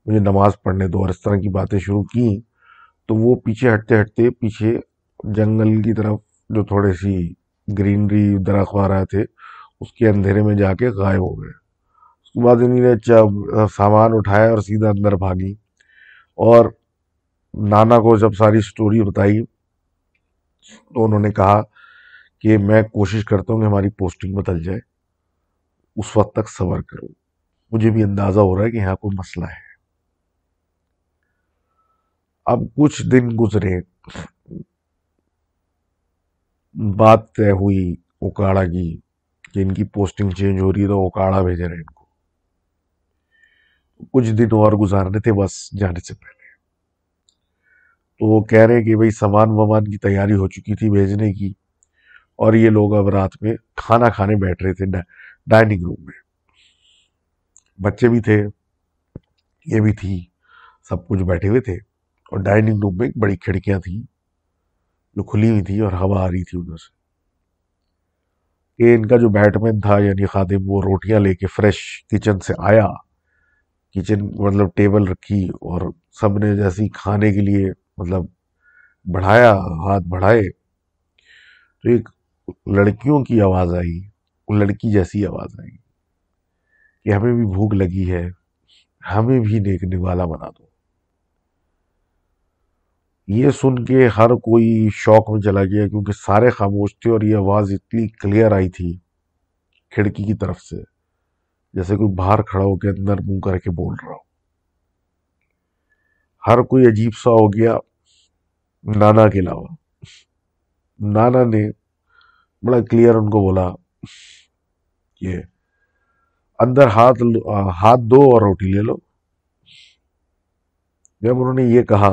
मुझे नमाज़ पढ़ने दो और इस तरह की बातें शुरू की तो वो पीछे हटते हटते पीछे जंगल की तरफ जो थोड़ी सी ग्रीनरी दरख रहे थे उसके अंधेरे में जाके गायब हो गए उसके बाद इन्हीं इन्होंने सामान उठाया और सीधा अंदर भागी और नाना को जब सारी स्टोरी बताई तो उन्होंने कहा कि मैं कोशिश करता हूँ कि हमारी पोस्टिंग बदल जाए उस वक्त तक सबर करो मुझे भी अंदाज़ा हो रहा है कि यहाँ कोई मसला है अब कुछ दिन गुजरे बात तय हुई ओकाड़ा की कि इनकी पोस्टिंग चेंज हो रही है तो ओकाड़ा भेज रहे इनको कुछ दिन और गुजारने थे बस जाने से पहले तो वो कह रहे हैं कि भाई सामान वामान की तैयारी हो चुकी थी भेजने की और ये लोग अब रात में खाना खाने बैठ रहे थे डा, डाइनिंग रूम में बच्चे भी थे ये भी थी सब कुछ बैठे हुए थे और डाइनिंग रूम में एक बड़ी खिड़कियां थी जो खुली हुई थी और हवा आ रही थी उधर से ये इनका जो बैटमैन था यानी खादिम वो रोटियां लेके फ्रेश किचन से आया किचन मतलब टेबल रखी और सब ने जैसी खाने के लिए मतलब बढ़ाया हाथ बढ़ाए तो एक लड़कियों की आवाज़ आई लड़की जैसी आवाज़ आई कि हमें भी भूख लगी है हमें भी देखने वाला बना दो ये सुन के हर कोई शौक में चला गया क्योंकि सारे खामोश थे और ये आवाज़ इतनी क्लियर आई थी खिड़की की तरफ से जैसे कोई बाहर खड़ा होकर अंदर मुंह करके बोल रहा हो हर कोई अजीब सा हो गया नाना के अलावा नाना ने बड़ा क्लियर उनको बोला ये अंदर हाथ हाथ दो और रोटी ले लो जब उन्होंने ये कहा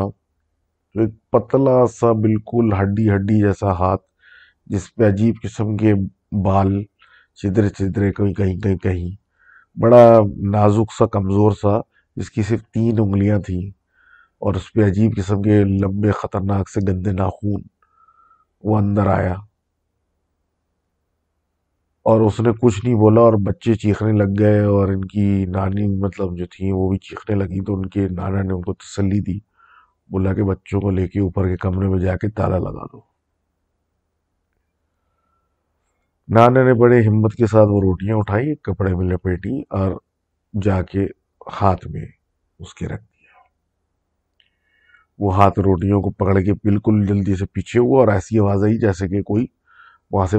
तो एक पतला सा बिल्कुल हड्डी हड्डी जैसा हाथ जिसपे अजीब किस्म के बाल छिद्रे छिद्रे कहीं कहीं कहीं कहीं बड़ा नाजुक सा कमज़ोर सा जिसकी सिर्फ तीन उंगलियां थी और उस पर अजीब किस्म के लंबे ख़तरनाक से गंदे नाखून वो अंदर आया और उसने कुछ नहीं बोला और बच्चे चीखने लग गए और इनकी नानी मतलब जो थी वो भी चीखने लगी तो उनके नाना ने उनको तसल्ली दी बोला कि बच्चों को लेके ऊपर के कमरे में जाके ताला लगा दो नाना ने बड़े हिम्मत के साथ वो रोटियां उठाई कपड़े में लपेटी और जाके हाथ में उसके रख दिया वो हाथ रोटियों को पकड़ के बिल्कुल जल्दी से पीछे हुआ और ऐसी आवाज़ आई जैसे कि कोई वहां से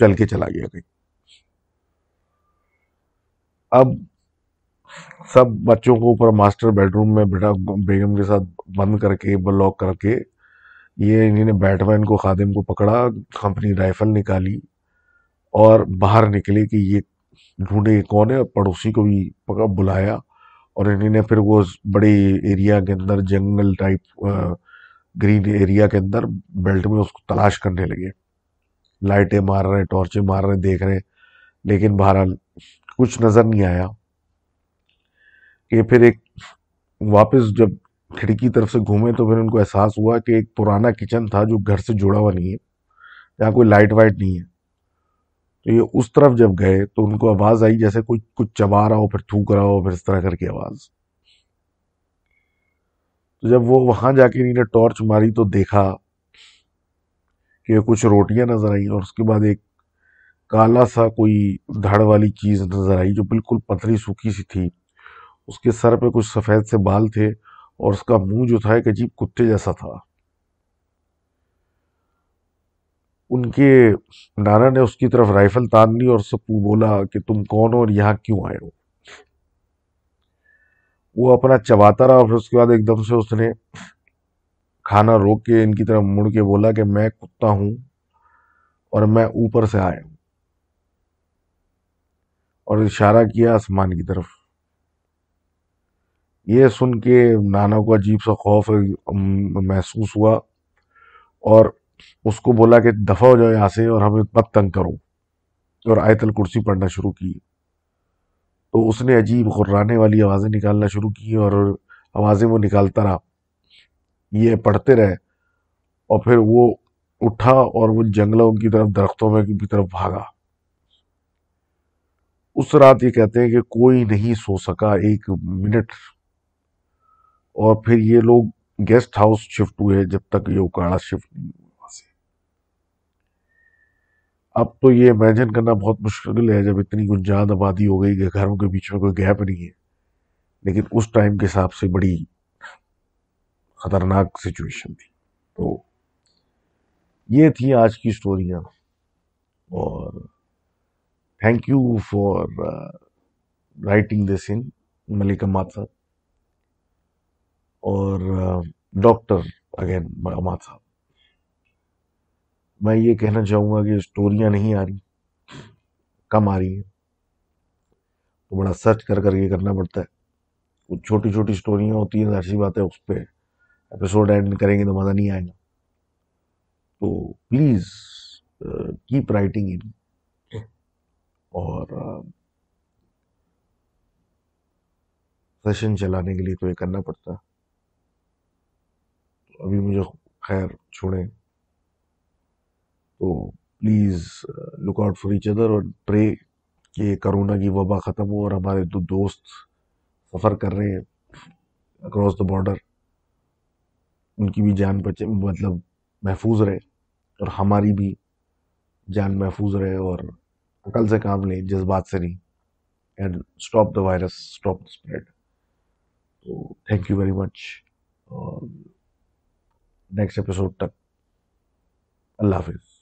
चल के चला गया कहीं अब सब बच्चों को ऊपर मास्टर बेडरूम में बेटा बेगम के साथ बंद करके ब्लॉक करके ये इन्हीं ने बैटमैन को खादिम को पकड़ा अपनी राइफल निकाली और बाहर निकले कि ये ढूंढे कौन है पड़ोसी को भी पकड़ बुलाया और इन्होंने फिर वो बड़े एरिया के अंदर जंगल टाइप ग्रीन एरिया के अंदर बेल्ट में उसको तलाश करने लगे लाइटें मार रहे टॉर्चे टॉर्चें मार रहे देख रहे लेकिन बहरहाल कुछ नज़र नहीं आया कि फिर एक वापस जब खिड़की तरफ से घूमे तो फिर उनको एहसास हुआ कि एक पुराना किचन था जो घर से जुड़ा हुआ नहीं है यहाँ कोई लाइट वाइट नहीं है तो ये उस तरफ जब गए तो उनको आवाज़ आई जैसे कोई कुछ चबा रहा हो फिर थूक रहा हो फिर इस तरह करके आवाज़ तो जब वो वहाँ जाके इन्हें टॉर्च मारी तो देखा कि कुछ रोटियां नज़र आई और उसके बाद एक काला सा कोई धड़ वाली चीज़ नज़र आई जो बिल्कुल पतली सूखी सी थी उसके सर पे कुछ सफ़ेद से बाल थे और उसका मुंह जो था एक अजीब कुत्ते जैसा था उनके नाना ने उसकी तरफ राइफल तान ली और उससे बोला कि तुम कौन हो और यहाँ क्यों आए हो वो अपना चबाता रहा और फिर उसके बाद एकदम से उसने खाना रोक के इनकी तरफ मुड़ के बोला कि मैं कुत्ता हूं और मैं ऊपर से आया हूं और इशारा किया आसमान की तरफ ये सुन के नाना को अजीब सा खौफ महसूस हुआ और उसको बोला कि दफ़ा हो जाओ यहाँ से और हमें मत तंग करो और आयतल कुर्सी पढ़ना शुरू की तो उसने अजीब खुर्राने वाली आवाज़ें निकालना शुरू की और आवाज़ें वो निकालता रहा ये पढ़ते रहे और फिर वो उठा और वो जंगलों की तरफ दरख्तों में की तरफ भागा उस रात ये कहते हैं कि कोई नहीं सो सका एक मिनट और फिर ये लोग गेस्ट हाउस शिफ्ट हुए जब तक ये उकाड़ा शिफ्ट नहीं हुआ से अब तो ये इमेजिन करना बहुत मुश्किल है जब इतनी गुंजान आबादी हो गई कि घरों के बीच में कोई गैप नहीं है लेकिन उस टाइम के हिसाब से बड़ी खतरनाक सिचुएशन थी तो ये थी आज की स्टोरियाँ और thank you for writing this in Malika sahab और डॉक्टर अगेन साहब मैं ये कहना चाहूँगा कि स्टोरियाँ नहीं आ रही कम आ रही हैं तो बड़ा सर्च कर करके करना पड़ता है कुछ छोटी छोटी स्टोरियाँ होती हैं अच्छी बात है उस पर एपिसोड एंड करेंगे तो मज़ा नहीं आएगा तो प्लीज़ कीप राइटिंग इन और सेशन uh, चलाने के लिए तो ये करना पड़ता तो अभी मुझे खैर छोड़े तो please look out for each other और प्रे कि कोरोना की वबा ख़त्म हो और हमारे दो दोस्त सफ़र कर रहे हैं अक्रॉस द बॉर्डर उनकी भी जान बचे मतलब महफूज रहे और हमारी भी जान महफूज रहे और अकल से काम ले जज्बात से नहीं and stop the virus stop the spread तो थैंक यू वेरी मच और नेक्स्ट एपिसोड तक अल्लाह हाफिज़